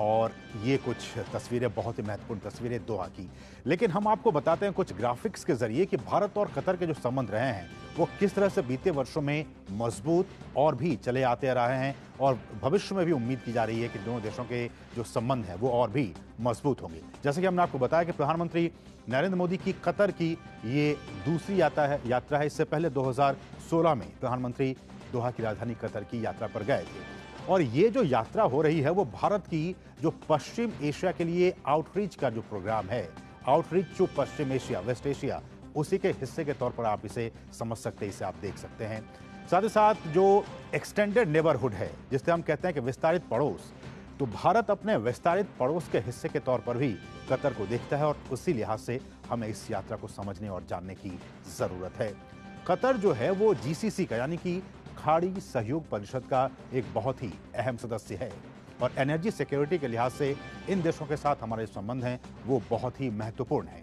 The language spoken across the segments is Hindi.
और ये कुछ तस्वीरें बहुत ही महत्वपूर्ण तस्वीरें दोहा की लेकिन हम आपको बताते हैं कुछ ग्राफिक्स के जरिए कि भारत और कतर के जो संबंध रहे हैं वो किस तरह से बीते वर्षों में मजबूत और भी चले आते रहे हैं और भविष्य में भी उम्मीद की जा रही है कि दोनों देशों के जो संबंध हैं वो और भी मजबूत होंगे जैसे कि हमने आपको बताया कि प्रधानमंत्री नरेंद्र मोदी की कतर की ये दूसरी यात्रा है यात्रा है इससे पहले 2016 में प्रधानमंत्री दोहा की राजधानी कतर की यात्रा पर गए थे और ये जो यात्रा हो रही है वो भारत की जो पश्चिम एशिया के लिए आउटरीच का जो प्रोग्राम है आउटरीच टू पश्चिम एशिया वेस्ट एशिया उसी के हिस्से के तौर पर आप इसे समझ सकते हैं इसे आप देख सकते हैं साथ ही साथ जो एक्सटेंडेड नेबरहुड है जिससे हम कहते हैं कि विस्तारित पड़ोस तो भारत अपने विस्तारित पड़ोस के हिस्से के तौर पर भी कतर को देखता है और उसी लिहाज से हमें इस यात्रा को समझने और जानने की ज़रूरत है कतर जो है वो जीसीसी का यानी कि खाड़ी सहयोग परिषद का एक बहुत ही अहम सदस्य है और एनर्जी सिक्योरिटी के लिहाज से इन देशों के साथ हमारे संबंध हैं वो बहुत ही महत्वपूर्ण है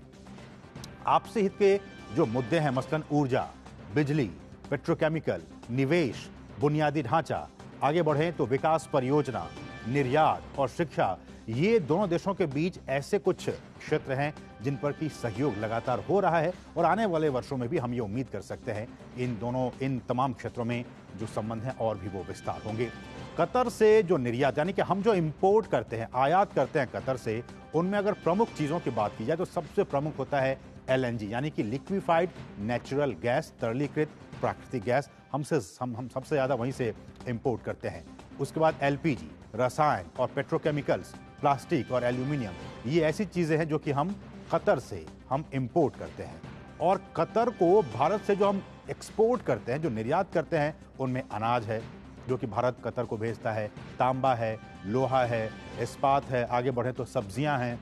आपसी हित के जो मुद्दे हैं मसलन ऊर्जा बिजली पेट्रोकेमिकल निवेश बुनियादी ढांचा आगे बढ़े तो विकास परियोजना निर्यात और शिक्षा ये दोनों देशों के बीच ऐसे कुछ क्षेत्र हैं जिन पर की सहयोग लगातार हो रहा है और आने वाले वर्षों में भी हम ये उम्मीद कर सकते हैं इन दोनों इन तमाम क्षेत्रों में जो संबंध है और भी वो विस्तार होंगे कतर से जो निर्यात यानी कि हम जो इम्पोर्ट करते हैं आयात करते हैं कतर से उनमें अगर प्रमुख चीज़ों की बात की जाए तो सबसे प्रमुख होता है एल यानी कि लिक्विफाइड नेचुरल गैस तरलीकृत प्राकृतिक गैस हमसे हम, हम सबसे ज़्यादा वहीं से इम्पोर्ट करते हैं उसके बाद एलपीजी रसायन और पेट्रोकेमिकल्स प्लास्टिक और एल्यूमिनियम ये ऐसी चीज़ें हैं जो कि हम कतर से हम इम्पोर्ट करते हैं और कतर को भारत से जो हम एक्सपोर्ट करते हैं जो निर्यात करते हैं उनमें अनाज है जो कि भारत कतर को भेजता है तांबा है लोहा है इस्पात है आगे बढ़े तो सब्जियां हैं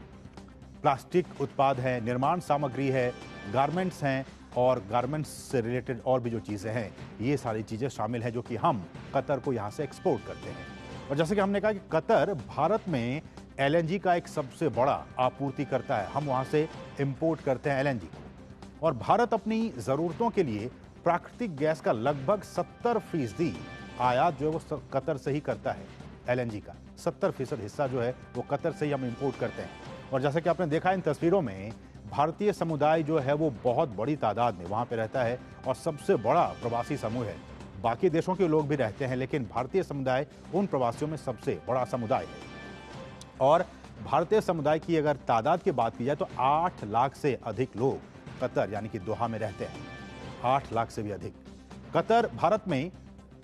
प्लास्टिक उत्पाद हैं निर्माण सामग्री है गारमेंट्स हैं और गारमेंट्स से रिलेटेड और भी जो चीज़ें हैं ये सारी चीज़ें शामिल हैं जो कि हम कतर को यहाँ से एक्सपोर्ट करते हैं और जैसे कि हमने कहा कि कतर भारत में एल का एक सबसे बड़ा आपूर्ति करता है हम वहाँ से इम्पोर्ट करते हैं एल को और भारत अपनी ज़रूरतों के लिए प्राकृतिक गैस का लगभग 70 फीसदी आयात जो है वो कतर से ही करता है एलएनजी का 70 फीसद हिस्सा जो है वो कतर से ही हम इंपोर्ट करते हैं और जैसा कि आपने देखा इन तस्वीरों में भारतीय समुदाय जो है वो बहुत बड़ी तादाद में वहाँ पर रहता है और सबसे बड़ा प्रवासी समूह है बाकी देशों के लोग भी रहते हैं लेकिन भारतीय समुदाय उन प्रवासियों में सबसे बड़ा समुदाय है और भारतीय समुदाय की अगर तादाद की बात की जाए तो आठ लाख से अधिक लोग कतर यानी कि दोहा में रहते हैं आठ लाख से भी अधिक कतर भारत में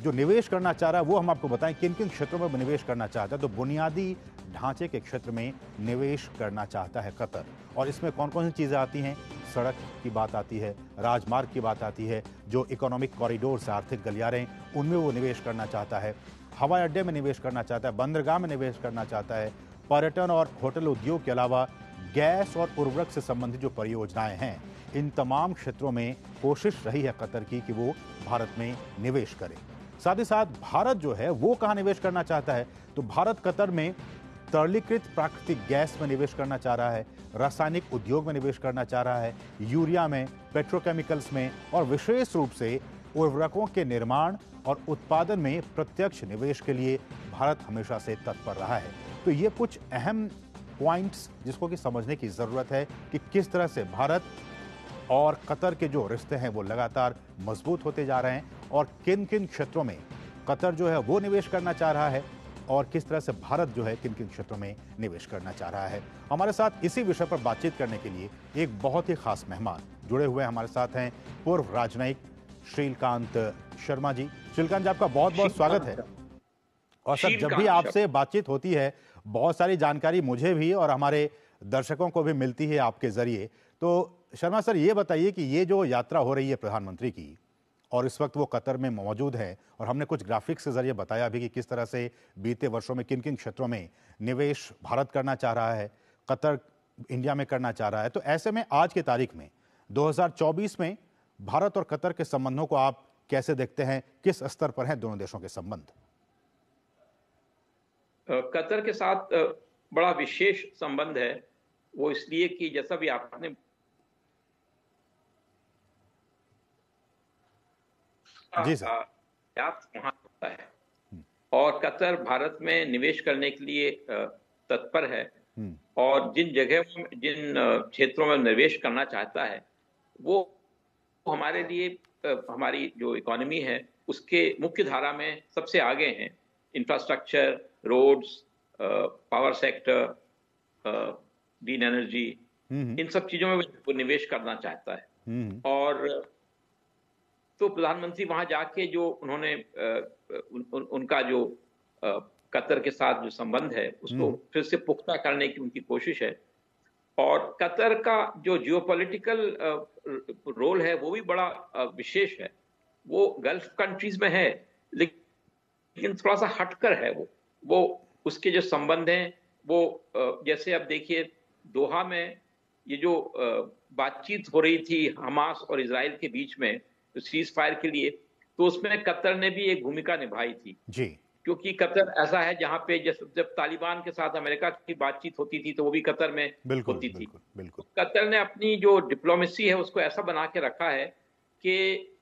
जो निवेश करना चाह रहा है वो हम आपको बताएं किन किन क्षेत्रों में निवेश करना चाहता है तो बुनियादी ढांचे के क्षेत्र में निवेश करना चाहता है कतर और इसमें कौन कौन सी चीज़ें आती हैं सड़क की बात आती है राजमार्ग की बात आती है जो इकोनॉमिक से आर्थिक गलियारें उनमें वो निवेश करना चाहता है हवाई अड्डे में निवेश करना चाहता है बंदरगाह में निवेश करना चाहता है पर्यटन और होटल उद्योग के अलावा गैस और उर्वरक से संबंधित जो परियोजनाएं हैं इन तमाम क्षेत्रों में कोशिश रही है कतर की कि वो भारत में निवेश करे साथ ही साथ भारत जो है वो कहाँ निवेश करना चाहता है तो भारत कतर में तरलीकृत प्राकृतिक गैस में निवेश करना चाह रहा है रासायनिक उद्योग में निवेश करना चाह रहा है यूरिया में पेट्रोकेमिकल्स में और विशेष रूप से उर्वरकों के निर्माण और उत्पादन में प्रत्यक्ष निवेश के लिए भारत हमेशा से तत्पर रहा है तो ये कुछ अहम पॉइंट्स जिसको कि समझने की ज़रूरत है कि किस तरह से भारत और कतर के जो रिश्ते हैं वो लगातार मजबूत होते जा रहे हैं और किन किन क्षेत्रों में कतर जो है वो निवेश करना चाह रहा है और किस तरह से भारत जो है किन किन क्षेत्रों में निवेश करना चाह रहा है हमारे साथ इसी विषय पर बातचीत करने के लिए एक बहुत ही खास मेहमान जुड़े हुए हमारे साथ हैं पूर्व राजनयिक श्रीकांत शर्मा जी श्रीकांत जी आपका बहुत बहुत स्वागत है और सर जब भी आपसे बातचीत होती है बहुत सारी जानकारी मुझे भी और हमारे दर्शकों को भी मिलती है आपके जरिए तो शर्मा सर ये बताइए कि ये जो यात्रा हो रही है प्रधानमंत्री की और इस वक्त वो कतर में मौजूद हैं और हमने कुछ ग्राफिक्स के जरिए बताया अभी कि किस तरह से बीते वर्षों में किन किन क्षेत्रों में निवेश भारत करना चाह रहा है कतर इंडिया में करना चाह रहा है तो ऐसे में आज की तारीख में 2024 में भारत और कतर के संबंधों को आप कैसे देखते हैं किस स्तर पर हैं दोनों देशों के संबंध कतर के साथ बड़ा विशेष संबंध है वो इसलिए कि जैसा भी आपने हाँ, जी सर पर्याप्त हाँ, होता है और कतर भारत में निवेश करने के लिए तत्पर है हम्म। और जिन जगह जिन क्षेत्रों में निवेश करना चाहता है वो हमारे लिए हमारी जो इकोनॉमी है उसके मुख्य धारा में सबसे आगे हैं infrastructure roads power sector green energy hmm, hmm. इन सब चीजों में वो निवेश करना चाहता है और तो प्रधानमंत्री वहां जाके जो उन्होंने उन, उन, उनका जो कतर के साथ जो संबंध है उसको हम्म। फिर से पुख्ता करने की उनकी कोशिश है और कतर का जो जियोपॉलिटिकल रोल है वो भी बड़ा विशेष है वो गल्फ कंट्रीज में है लेकिन थोड़ा सा हटकर है वो वो उसके जो संबंध हैं वो जैसे अब देखिए दोहा में ये जो बातचीत हो रही थी हमास और इसराइल के बीच में सीज तो फायर के लिए तो उसमें कतर ने भी एक भूमिका निभाई थी जी क्योंकि कतर ऐसा है जहाँ पे जब तालिबान के साथ अमेरिका की बातचीत होती थी तो वो भी कतर में बिल्कुल, होती बिल्कुल, थी बिल्कुल तो कतर ने अपनी जो डिप्लोमेसी है उसको ऐसा बना के रखा है कि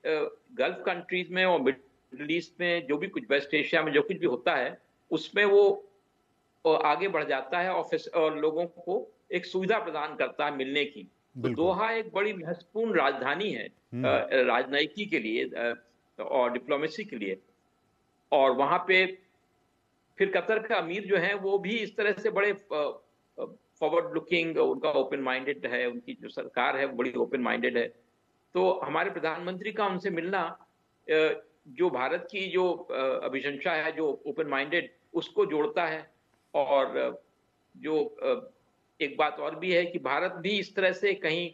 गल्फ कंट्रीज में और मिडल ईस्ट में जो भी कुछ वेस्ट एशिया में जो कुछ भी होता है उसमें वो आगे बढ़ जाता है और, और लोगों को एक सुविधा प्रदान करता है मिलने की तो दोहा एक बड़ी महत्वपूर्ण राजधानी है हम्म। राजनयिकी के लिए और डिप्लोमेसी के लिए और वहां पे फिर कतर का अमीर जो है वो भी इस तरह से बड़े फॉरवर्ड लुकिंग उनका ओपन माइंडेड है उनकी जो सरकार है वो बड़ी ओपन माइंडेड है तो हमारे प्रधानमंत्री का उनसे मिलना जो भारत की जो अभिशंसा है जो ओपन माइंडेड उसको जोड़ता है और जो एक बात और भी है कि भारत भी इस तरह से कहीं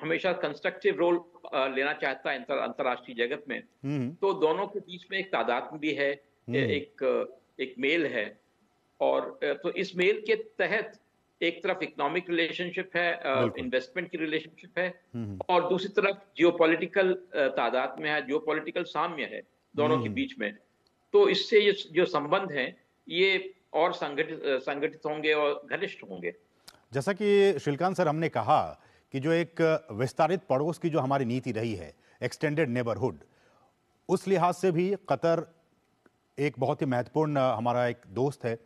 हमेशा कंस्ट्रक्टिव रोल लेना चाहता है अंतर्राष्ट्रीय जगत में हम्म। तो दोनों के बीच में एक तादाद भी है हम्म। एक एक मेल है और तो इस मेल के तहत एक तरफ इकोनॉमिक रिलेशनशिप है इन्वेस्टमेंट की रिलेशनशिप है हम्म। और दूसरी तरफ जियोपॉलिटिकल तादाद में है जियोपॉलिटिकल साम्य है दोनों के बीच में तो इससे ये जो संबंध है ये और संगठित संगठित होंगे और घनिष्ठ होंगे जैसा कि श्रीकांत सर हमने कहा कि जो एक विस्तारित पड़ोस की जो हमारी नीति रही है एक्सटेंडेड नेबरहुड उस लिहाज से भी कतर एक बहुत ही महत्वपूर्ण हमारा एक दोस्त है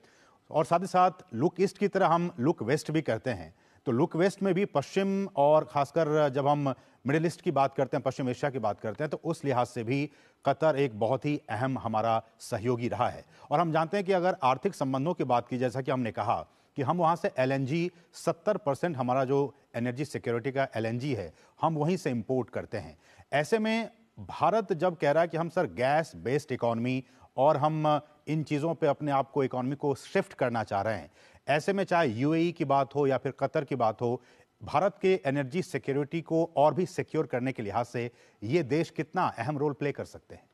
और साथ ही साथ लुक ईस्ट की तरह हम लुक वेस्ट भी करते हैं तो लुक वेस्ट में भी पश्चिम और खासकर जब हम मिडिल ईस्ट की बात करते हैं पश्चिम एशिया की बात करते हैं तो उस लिहाज से भी कतर एक बहुत ही अहम हमारा सहयोगी रहा है और हम जानते हैं कि अगर आर्थिक संबंधों की बात की जैसा कि हमने कहा कि हम वहाँ से एल 70 परसेंट हमारा जो एनर्जी सिक्योरिटी का एल है हम वहीं से इम्पोर्ट करते हैं ऐसे में भारत जब कह रहा है कि हम सर गैस बेस्ड इकोनॉमी और हम इन चीज़ों पे अपने आप को इकोनॉमी को शिफ्ट करना चाह रहे हैं ऐसे में चाहे यूएई की बात हो या फिर कतर की बात हो भारत के एनर्जी सिक्योरिटी को और भी सिक्योर करने के लिहाज से ये देश कितना अहम रोल प्ले कर सकते हैं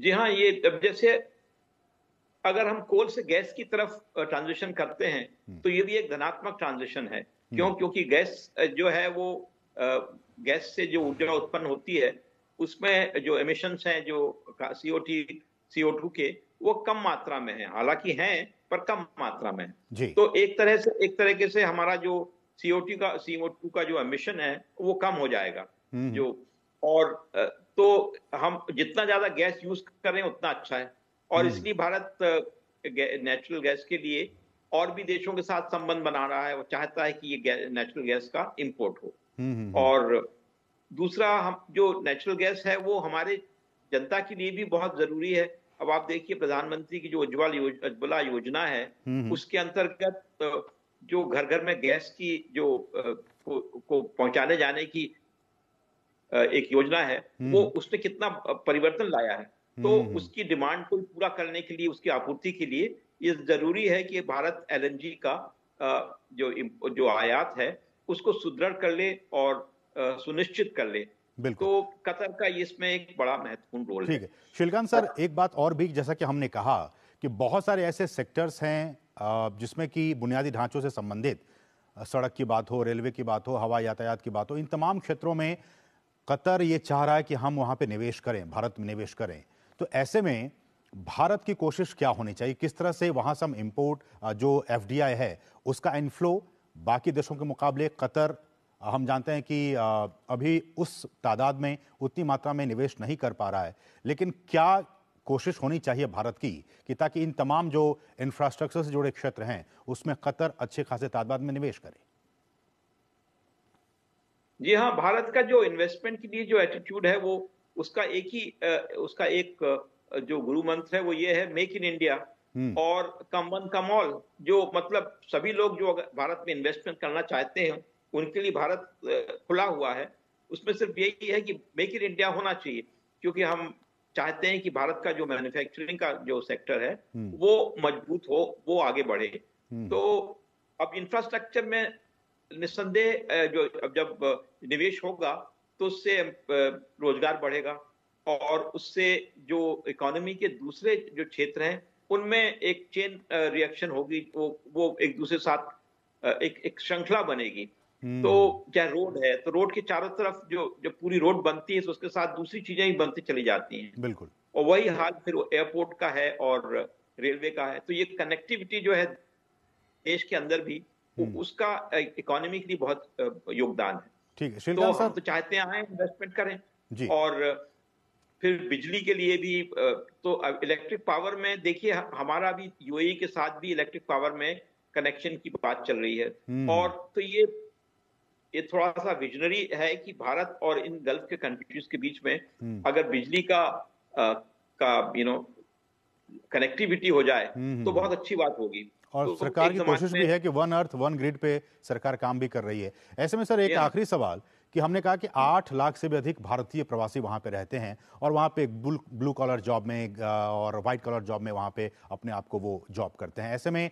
जी हाँ ये जैसे अगर हम कोल से गैस की तरफ ट्रांजिशन करते हैं हम्म। तो ये भी एक धनात्मक ट्रांजिशन है हम्म। क्यों क्योंकि गैस जो है वो गैस से जो ऊर्जा उत्पन्न होती है उसमें जो एमिशन है जो सीओ टी सीओ टू के वो कम मात्रा में है हालांकि हैं पर कम मात्रा में जी। तो एक तरह से एक तरीके से हमारा जो सीओ का सीओ टू का जो एमिशन है वो कम हो जाएगा हम्म, हम्म। जो और तो हम जितना ज्यादा गैस यूज करें उतना अच्छा है और हम्म। इसलिए भारत नेचुरल गैस के लिए और भी देशों के साथ संबंध बना रहा है वो चाहता है कि ये नेचुरल गैस का इम्पोर्ट हो और दूसरा हम जो नेचुरल गैस है वो हमारे जनता के लिए भी बहुत जरूरी है अब आप देखिए प्रधानमंत्री की जो उज्ज्वला योज, उज्ज्वला योजना है उसके अंतर्गत जो घर घर में गैस की जो को, को पहुंचाने जाने की एक योजना है हम्म। वो उसने कितना परिवर्तन लाया है तो हम्म। उसकी डिमांड को पूरा करने के लिए उसकी आपूर्ति के लिए ये जरूरी है कि भारत एलएनजी का जो जो आयात है उसको सुदृढ़ कर ले और सुनिश्चित कर ले बिल्कुल तो कतर का इसमें एक बड़ा महत्वपूर्ण रोल ठीक है शिलकान सर एक बात और भी जैसा कि हमने कहा कि बहुत सारे ऐसे सेक्टर्स हैं जिसमें कि बुनियादी ढांचों से संबंधित सड़क की बात हो रेलवे की बात हो हवाई यातायात की बात हो इन तमाम क्षेत्रों में कतर ये चाह रहा है कि हम वहाँ पर निवेश करें भारत में निवेश करें तो ऐसे में भारत की कोशिश क्या होनी चाहिए किस तरह से वहाँ से हम इम्पोर्ट जो एफ है उसका इनफ्लो बाकी देशों के मुकाबले कतर हम जानते हैं कि अभी उस तादाद में उतनी मात्रा में निवेश नहीं कर पा रहा है लेकिन क्या कोशिश होनी चाहिए भारत की कि ताकि इन तमाम जो इंफ्रास्ट्रक्चर से जुड़े क्षेत्र हैं उसमें कतर अच्छे खासे तादाद में निवेश करे जी हाँ भारत का जो इन्वेस्टमेंट के लिए जो एटीट्यूड है वो उसका एक ही उसका एक जो गुरु मंत्र है वो ये है मेक इन इंडिया और कम वन कम ऑल जो मतलब सभी लोग जो अगर भारत में इन्वेस्टमेंट करना चाहते हैं उनके लिए भारत खुला हुआ है उसमें सिर्फ यही है कि मेक इन इंडिया होना चाहिए क्योंकि हम चाहते हैं कि भारत का जो मैन्युफैक्चरिंग हम्म। का जो सेक्टर है हम्म। वो मजबूत हो वो आगे बढ़े हम्म। तो अब इंफ्रास्ट्रक्चर में निस्संदेह जो अब जब निवेश होगा तो उससे रोजगार बढ़ेगा और उससे जो इकोनॉमी के दूसरे जो क्षेत्र हैं उनमें एक चेन रिएक्शन होगी वो वो एक दूसरे साथ एक एक श्रृंखला बनेगी तो हम्म। क्या रोड है तो रोड के चारों तरफ जो जो पूरी रोड बनती है तो उसके साथ दूसरी चीजें ही बनती चली जाती हैं बिल्कुल और वही हाल फिर एयरपोर्ट का है और रेलवे का है तो ये कनेक्टिविटी जो है देश के अंदर भी हम्म। उसका इकोनॉमी के लिए बहुत योगदान है ठीक है तो हम तो चाहते हैं आए इन्वेस्टमेंट करें जी। और फिर बिजली के लिए भी तो इलेक्ट्रिक पावर में देखिए हमारा भी यूएई e के साथ भी इलेक्ट्रिक पावर में कनेक्शन की बात चल रही है हम्म। और तो ये ये थोड़ा सा विजनरी है कि भारत और इन गल्फ के कंट्रीज के बीच में हम्म। अगर बिजली का आ, का यू नो कनेक्टिविटी हो जाए हम्म, हम्म, तो बहुत अच्छी बात होगी और तो सरकार की कोशिश भी है कि वन अर्थ वन ग्रिड पे सरकार काम भी कर रही है ऐसे में सर एक आखिरी सवाल कि हमने कहा कि hmm. आठ लाख से भी अधिक भारतीय प्रवासी वहां पे रहते हैं और वहां पे ब्लू ब्लू कॉलर जॉब में और व्हाइट कॉलर जॉब में वहां पे अपने आप को वो जॉब करते हैं ऐसे में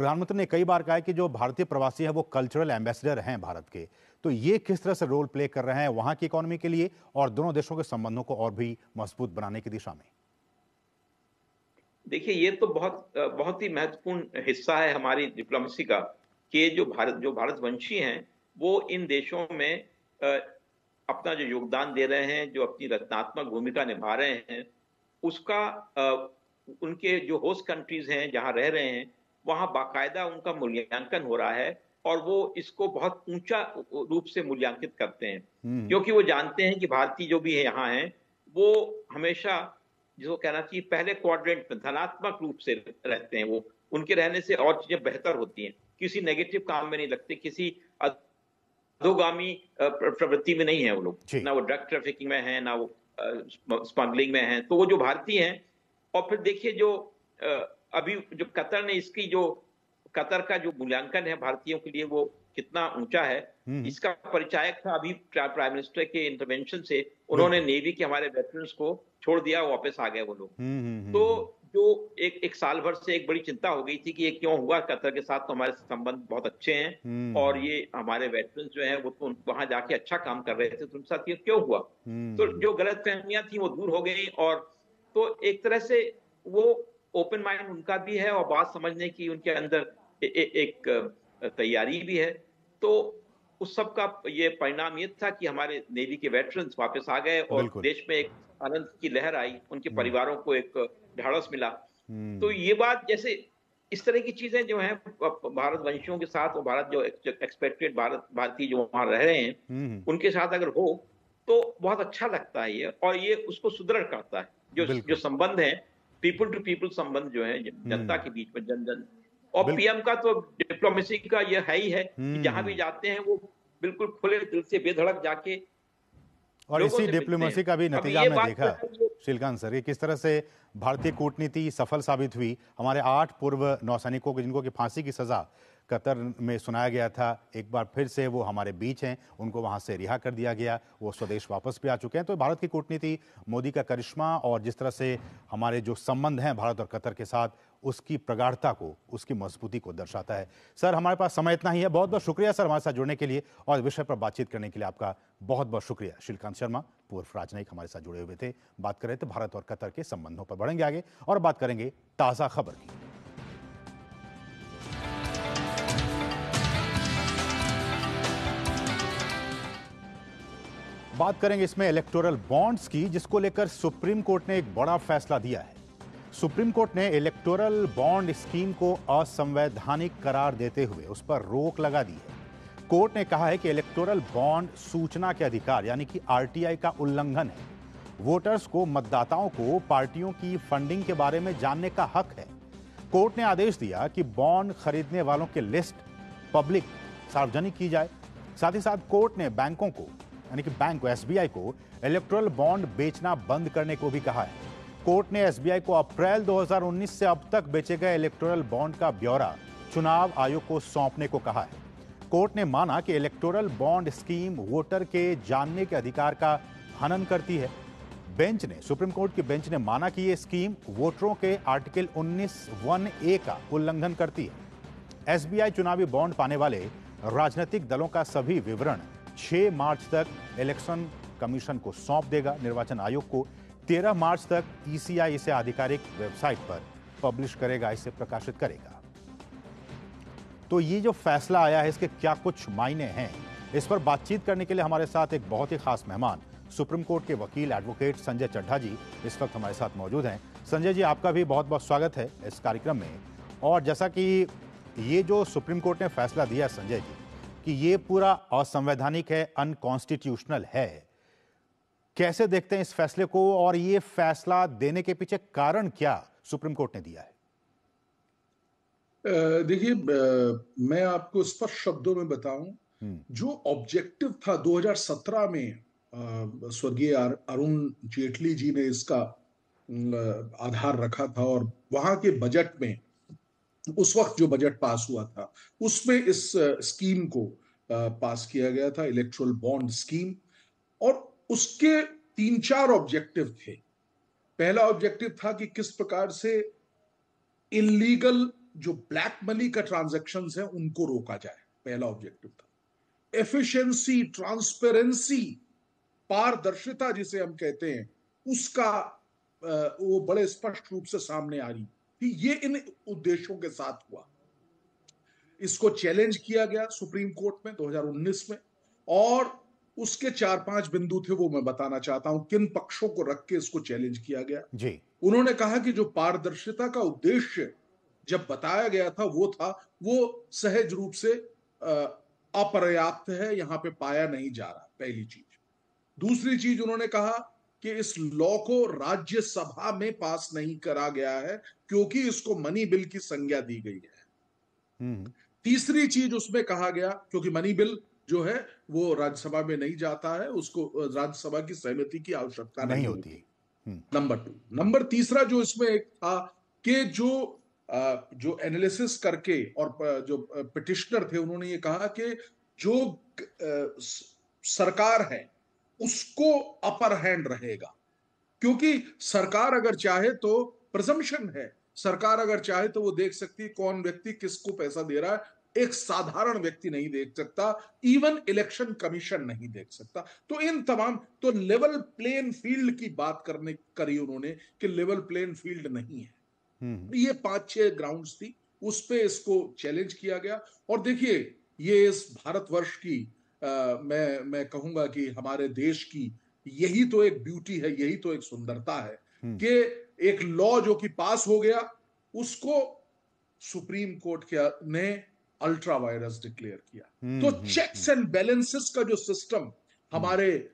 प्रधानमंत्री ने कई बार कहा है कि जो भारतीय प्रवासी है वो कल्चरल एम्बेसडर हैं भारत के तो ये किस तरह से रोल प्ले कर रहे हैं वहां की इकोनॉमी के लिए और दोनों देशों के संबंधों को और भी मजबूत बनाने की दिशा में देखिए ये तो बहुत बहुत ही महत्वपूर्ण हिस्सा है हमारी डिप्लोमेसी का कि जो भारत जो भारत वंशी हैं वो इन देशों में अपना जो योगदान दे रहे हैं जो अपनी रचनात्मक भूमिका निभा रहे हैं उसका उनके जो होस्ट कंट्रीज हैं जहाँ रह रहे हैं वहां बाकायदा उनका मूल्यांकन हो रहा है और वो इसको बहुत ऊंचा रूप से मूल्यांकित करते हैं हम्म। क्योंकि वो जानते हैं कि भारतीय जो भी है यहाँ है वो हमेशा जिसको कहना चाहिए पहले क्वाड्रेंट में धनात्मक रूप से रहते हैं वो उनके रहने से और चीजें बेहतर होती हैं किसी नेगेटिव काम में नहीं लगते किसी अधोगामी प्रवृत्ति में नहीं है वो लोग ना वो ड्रग ट्रैफिकिंग में है ना वो स्मगलिंग में है तो वो जो भारतीय है और फिर देखिए जो अभी जो कतर ने इसकी जो कतर का जो मूल्यांकन है भारतीयों के लिए वो कितना ऊंचा है हम्म। इसका परिचायक था अभी प्राइम मिनिस्टर के इंटरवेंशन से उन्होंने नेवी के हमारे वेटरन को छोड़ दिया वापस आ गए वो लोग हम्म, हम्म, तो जो एक एक साल भर से एक बड़ी चिंता हो गई थी कि ये क्यों हुआ कतर के साथ तो हमारे संबंध बहुत अच्छे हैं और ये हमारे वेटरन जो हैं वो तो वहां जाके अच्छा काम कर रहे थे तो उनके साथ ये क्यों हुआ तो जो गलत फहमियां थी वो दूर हो गई और तो एक तरह से वो ओपन माइंड उनका भी है और बात समझने की उनके अंदर ए, ए, एक तैयारी भी है तो उस सब का ये परिणाम ये था कि हमारे नेवी के वेटरन्स वापस आ गए और देश में एक आनंद की लहर आई उनके हम्म। परिवारों को एक ढाड़स मिला हम्म। तो ये बात जैसे इस तरह की चीजें जो है भारत वंशियों के साथ और भारत जो एक्सपेक्टेड भारत भारतीय जो वहां रह रहे हैं हम्म, उनके साथ अगर हो तो बहुत अच्छा लगता है ये और ये उसको सुदृढ़ करता है जो जो संबंध है पीपल टू पीपल संबंध जो है हम्म। जनता के बीच में जन जन और पीएम का तो डिप्लोमेसी का यह है ही है कि हम्म। जहां भी जाते हैं वो बिल्कुल खुले दिल से बेधड़क जाके और इसी डिप्लोमेसी का भी नतीजा हमने देखा तो श्रीकांत सर ये किस तरह से भारतीय कूटनीति सफल साबित हुई हमारे आठ पूर्व नौसैनिकों को जिनको की फांसी की सजा कतर में सुनाया गया था एक बार फिर से वो हमारे बीच हैं उनको वहाँ से रिहा कर दिया गया वो स्वदेश वापस भी आ चुके हैं तो भारत की कूटनीति मोदी का करिश्मा और जिस तरह से हमारे जो संबंध हैं भारत और कतर के साथ उसकी प्रगाढ़ता को उसकी मजबूती को दर्शाता है सर हमारे पास समय इतना ही है बहुत बहुत शुक्रिया सर हमारे साथ जुड़ने के लिए और विषय पर बातचीत करने के लिए आपका बहुत बहुत शुक्रिया श्रीकांत शर्मा पूर्व राजनयिक हमारे साथ जुड़े हुए थे बात कर रहे थे भारत और कतर के संबंधों पर बढ़ेंगे आगे और बात करेंगे ताज़ा खबर की बात करेंगे इसमें इलेक्टोरल बॉन्ड्स की जिसको लेकर सुप्रीम कोर्ट ने एक बड़ा फैसला दिया है सुप्रीम कोर्ट ने इलेक्टोरल बॉन्ड स्कीम को असंवैधानिक करार देते हुए उस पर रोक लगा दी है कोर्ट ने कहा है कि इलेक्टोरल बॉन्ड सूचना के अधिकार यानी कि आरटीआई का उल्लंघन है वोटर्स को मतदाताओं को पार्टियों की फंडिंग के बारे में जानने का हक है कोर्ट ने आदेश दिया कि बॉन्ड खरीदने वालों की लिस्ट पब्लिक सार्वजनिक की जाए साथ ही साथ कोर्ट ने बैंकों को यानी कि बैंक को एसबीआई को इलेक्ट्रल बॉन्ड बेचना बंद करने को भी कहा है कोर्ट ने एस को अप्रैल 2019 से अब तक बेचे गए इलेक्टोरल बॉन्ड का ब्यौरा चुनाव आयोग को सौंपने को कहा है कोर्ट ने माना कि इलेक्टोरल बॉन्ड स्कीम वोटर के जानने के अधिकार का हनन करती है बेंच ने सुप्रीम कोर्ट की बेंच ने माना कि यह स्कीम वोटरों के आर्टिकल 19 वन ए का उल्लंघन करती है एसबीआई चुनावी बॉन्ड पाने वाले राजनीतिक दलों का सभी विवरण 6 मार्च तक इलेक्शन कमीशन को सौंप देगा निर्वाचन आयोग को 13 मार्च तक ईसीआई इसे आधिकारिक वेबसाइट पर पब्लिश करेगा इसे प्रकाशित करेगा तो ये जो फैसला आया है इसके क्या कुछ मायने हैं इस पर बातचीत करने के लिए हमारे साथ एक बहुत ही खास मेहमान सुप्रीम कोर्ट के वकील एडवोकेट संजय चड्ढा जी इस वक्त हमारे साथ मौजूद हैं संजय जी आपका भी बहुत बहुत स्वागत है इस कार्यक्रम में और जैसा कि ये जो सुप्रीम कोर्ट ने फैसला दिया संजय जी कि ये पूरा असंवैधानिक है अनकॉन्स्टिट्यूशनल है कैसे देखते हैं इस फैसले को और ये फैसला देने के पीछे कारण क्या सुप्रीम कोर्ट ने दिया है देखिए मैं आपको स्पष्ट शब्दों में बताऊं हम्म। जो ऑब्जेक्टिव था 2017 में स्वर्गीय अरुण जेटली जी ने इसका आधार रखा था और वहां के बजट में उस वक्त जो बजट पास हुआ था उसमें इस स्कीम को पास किया गया था इलेक्ट्रल बॉन्ड स्कीम और उसके तीन चार ऑब्जेक्टिव थे पहला ऑब्जेक्टिव था कि किस प्रकार से इलीगल जो ब्लैक मनी का ट्रांजेक्शन है उनको रोका जाए पहला ऑब्जेक्टिव था एफिशिएंसी ट्रांसपेरेंसी पारदर्शिता जिसे हम कहते हैं उसका वो बड़े स्पष्ट रूप से सामने आ रही ये इन उद्देश्यों के साथ हुआ इसको चैलेंज किया गया सुप्रीम कोर्ट में 2019 में और उसके चार पांच बिंदु थे वो मैं बताना चाहता हूं किन पक्षों को रख के इसको चैलेंज किया गया जी उन्होंने कहा कि जो पारदर्शिता का उद्देश्य जब बताया गया था वो था वो सहज रूप से अपर्याप्त है यहां पे पाया नहीं जा रहा पहली चीज दूसरी चीज उन्होंने कहा कि इस लॉ को राज्यसभा में पास नहीं करा गया है क्योंकि इसको मनी बिल की संज्ञा दी गई है हम्म। तीसरी चीज उसमें कहा गया क्योंकि मनी बिल जो है वो राज्यसभा में नहीं जाता है उसको राज्यसभा की सहमति की आवश्यकता नहीं, नहीं होती हम्म। नंबर टू नंबर तीसरा जो इसमें एक था कि जो जो एनालिसिस करके और जो पिटिशनर थे उन्होंने ये कहा कि जो सरकार है उसको अपर हैंड रहेगा क्योंकि सरकार अगर चाहे तो प्रजम्शन है सरकार अगर चाहे तो वो देख सकती है कौन व्यक्ति किसको पैसा दे रहा है एक साधारण व्यक्ति नहीं देख सकता इवन इलेक्शन कमीशन नहीं देख सकता तो इन तमाम तो लेवल प्लेन फील्ड की बात करने करी उन्होंने कि लेवल प्लेन फील्ड नहीं है हम्म। ये पांच छह ग्राउंड्स थी उस पर इसको चैलेंज किया गया और देखिए ये इस भारतवर्ष की मैं मैं कहूंगा कि हमारे देश की यही तो एक ब्यूटी है यही तो एक सुंदरता है हम्म। कि एक लॉ जो कि पास हो गया उसको सुप्रीम कोर्ट के ने अल्ट्रा वायरस डिक्लेयर किया हम्म, तो चेक्स एंड बैलेंसेस का जो सिस्टम हम्म। हमारे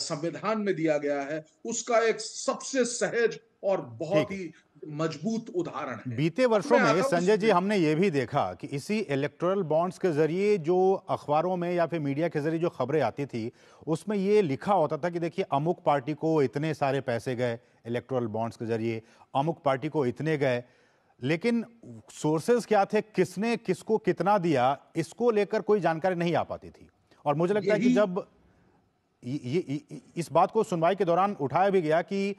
संविधान में दिया गया है उसका एक सबसे सहज और बहुत ही मजबूत उदाहरण है बीते तो वर्षों में संजय जी हमने ये भी देखा कि इसी इलेक्टोरल बॉन्ड्स के जरिए जो अखबारों में या फिर मीडिया के जरिए जो खबरें आती थी उसमें ये लिखा होता था कि देखिए अमुक पार्टी को इतने सारे पैसे गए इलेक्टोरल बॉन्ड्स के जरिए अमुक पार्टी को इतने गए लेकिन सोर्सेज क्या थे किसने किसको कितना दिया इसको लेकर कोई जानकारी नहीं आ पाती थी और मुझे लगता है कि जब ये, ये, इस बात को सुनवाई के दौरान उठाया भी गया कि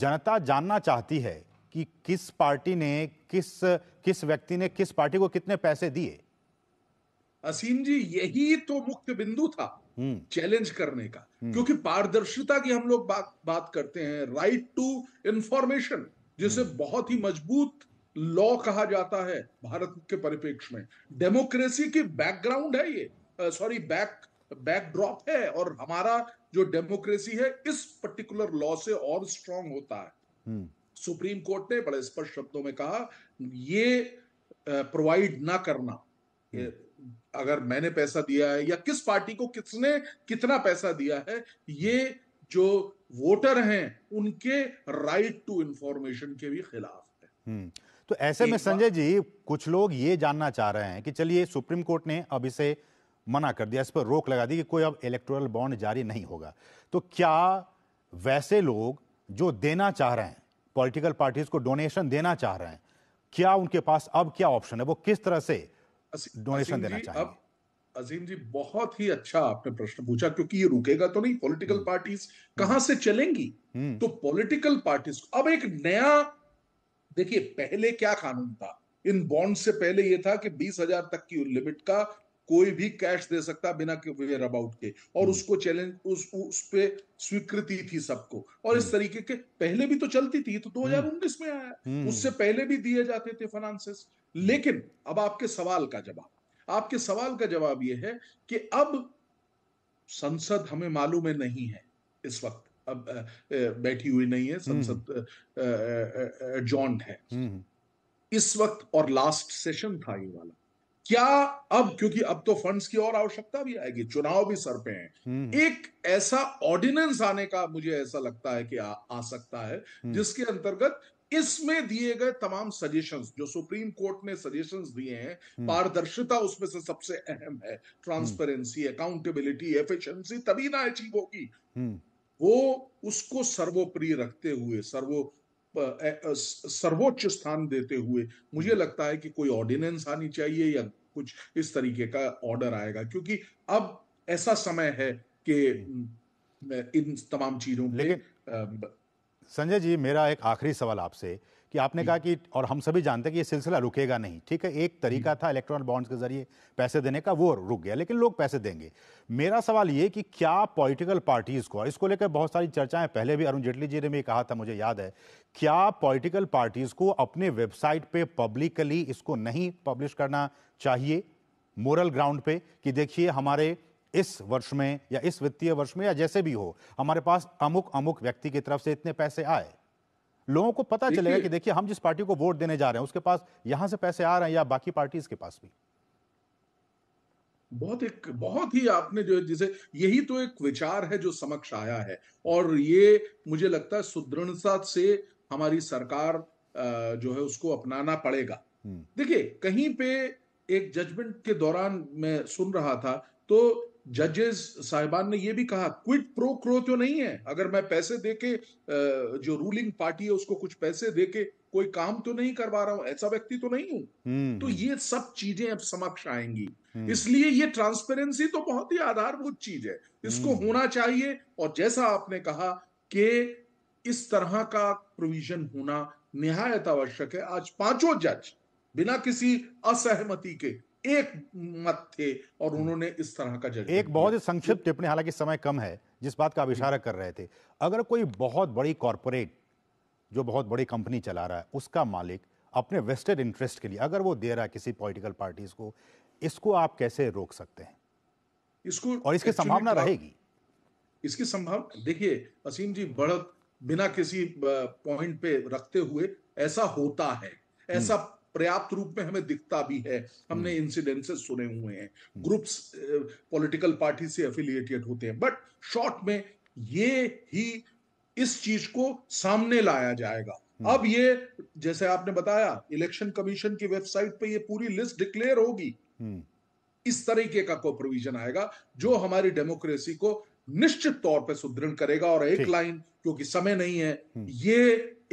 जनता जानना चाहती है कि किस पार्टी ने किस किस व्यक्ति ने किस पार्टी को कितने पैसे दिए असीम जी यही तो मुख्य बिंदु था हम्म। चैलेंज करने का हम्म। क्योंकि पारदर्शिता की हम लोग बात बात करते हैं राइट टू इंफॉर्मेशन जिसे हम्म। बहुत ही मजबूत लॉ कहा जाता है भारत के परिपेक्ष में डेमोक्रेसी की बैकग्राउंड है ये सॉरी बैक बैकड्रॉप है और हमारा जो डेमोक्रेसी है इस पर्टिकुलर लॉ से और स्ट्रॉन्ग होता है सुप्रीम कोर्ट ने बड़े स्पष्ट शब्दों में कहा ये प्रोवाइड ना करना हम्म। अगर मैंने पैसा दिया है या किस पार्टी को किसने कितना पैसा दिया है ये जो वोटर हैं उनके राइट टू इंफॉर्मेशन के भी खिलाफ है हम्म। तो ऐसे में संजय जी कुछ लोग ये जानना चाह रहे हैं कि चलिए सुप्रीम कोर्ट ने अब इसे मना कर दिया इस पर रोक लगा दी कि कोई अब इलेक्टोरल बॉन्ड जारी नहीं होगा तो क्या वैसे लोग जो देना चाह रहे हैं पॉलिटिकल पार्टीज को डोनेशन देना चाह रहे हैं क्या उनके पास अब क्या ऑप्शन है वो किस तरह से डोनेशन देना चाह रहे अजीम जी बहुत ही अच्छा आपने प्रश्न पूछा क्योंकि ये रुकेगा तो नहीं पॉलिटिकल हम्म। पार्टीज हम्म। कहां से चलेंगी हम्म। तो पॉलिटिकल पार्टीज अब एक नया देखिए पहले क्या कानून था इन बॉन्ड से पहले ये था कि बीस हजार तक की लिमिट का कोई भी कैश दे सकता बिना वेयर अबाउट के और हम्म। उसको चैलेंज उस उस पे स्वीकृति थी सबको और इस हम्म। तरीके के पहले भी तो चलती थी तो 2019 हम्म। में आया उससे पहले भी दिए जाते थे फाइनेंसेस लेकिन अब आपके सवाल का जवाब आपके सवाल का जवाब यह है कि अब संसद हमें मालूम है नहीं है इस वक्त अब बैठी हुई नहीं है संसद जॉन्ड है इस वक्त और लास्ट सेशन था ये वाला क्या अब क्योंकि अब तो फंड्स की और आवश्यकता भी आएगी चुनाव भी सर पे हैं हम्म, हम्म। एक ऐसा ऑर्डिनेंस आने का मुझे ऐसा लगता है कि आ, आ सकता है हम्म। जिसके अंतर्गत इसमें दिए गए तमाम सजेशंस जो सुप्रीम कोर्ट ने सजेशंस दिए हैं पारदर्शिता उसमें से सबसे अहम है ट्रांसपेरेंसी अकाउंटेबिलिटी एफिशिएंसी तभी ना अचीव होगी वो उसको सर्वोपरि रखते हुए सर्वो सर्वोच्च स्थान देते हुए मुझे लगता है कि कोई ऑर्डिनेंस आनी चाहिए या कुछ इस तरीके का ऑर्डर आएगा क्योंकि अब ऐसा समय है कि इन तमाम चीजों लेकिन संजय जी मेरा एक आखिरी सवाल आपसे कि आपने कहा कि और हम सभी जानते हैं कि ये सिलसिला रुकेगा नहीं ठीक है एक तरीका था इलेक्ट्रॉनिक बॉन्ड्स के जरिए पैसे देने का वो रुक गया लेकिन लोग पैसे देंगे मेरा सवाल ये कि क्या पॉलिटिकल पार्टीज़ को और इसको लेकर बहुत सारी चर्चाएं पहले भी अरुण जेटली जी ने भी कहा था मुझे याद है क्या पॉलिटिकल पार्टीज़ को अपने वेबसाइट पर पब्लिकली इसको नहीं पब्लिश करना चाहिए मोरल ग्राउंड पे कि देखिए हमारे इस वर्ष में या इस वित्तीय वर्ष में या जैसे भी हो हमारे पास अमुक अमुक व्यक्ति की तरफ से इतने पैसे आए लोगों को पता चलेगा कि देखिए हम जिस पार्टी को वोट देने जा रहे हैं उसके पास यहां से पैसे आ रहे हैं या बाकी पार्टीज के पास भी बहुत एक बहुत ही आपने जो जिसे यही तो एक विचार है जो समक्ष आया है और ये मुझे लगता है सुदृढ़ता से हमारी सरकार जो है उसको अपनाना पड़ेगा हम्म। देखिए कहीं पे एक जजमेंट के दौरान मैं सुन रहा था तो जजेस साहिबान ने यह भी कहा क्विट प्रो क्रो तो नहीं है अगर मैं पैसे दे के जो रूलिंग पार्टी है उसको कुछ पैसे दे के कोई काम तो नहीं करवा रहा हूं ऐसा व्यक्ति तो नहीं हूं हम्म, तो हम्म। ये सब चीजें अब समक्ष आएंगी हम्म। इसलिए ये ट्रांसपेरेंसी तो बहुत ही आधारभूत चीज है इसको होना चाहिए और जैसा आपने कहा कि इस तरह का प्रोविजन होना निहायत आवश्यक है आज पांचों जज बिना किसी असहमति के एक मत थे और हम्म। उन्होंने इस तरह का जज एक बहुत ही संक्षिप्त टिप्पणी हालांकि समय कम है जिस बात का इशारा कर रहे थे अगर कोई बहुत बड़ी कॉरपोरेट जो बहुत बड़ी कंपनी चला रहा है उसका मालिक अपने वेस्टेड इंटरेस्ट के लिए अगर वो दे रहा है किसी पॉलिटिकल पार्टीज को इसको आप कैसे रोक सकते हैं इसको और इसकी संभावना रहेगी इसकी संभावना देखिए असीम जी बढ़त बिना किसी पॉइंट पे रखते हुए ऐसा होता है ऐसा पर्याप्त रूप में हमें दिखता भी है हमने इंसिडेंसेस हम्म। सुने हुए हैं ग्रुप्स पॉलिटिकल पार्टी से एफिलिएटेड होते हैं बट शॉर्ट में ये ही इस चीज को सामने लाया जाएगा हम्म। अब ये जैसे आपने बताया इलेक्शन कमीशन की वेबसाइट पे ये पूरी लिस्ट डिक्लेयर होगी हम्म। इस तरीके का कोई प्रोविजन आएगा जो हमारी डेमोक्रेसी को निश्चित तौर पे सुदृढ़ करेगा और एक लाइन क्योंकि समय नहीं है ये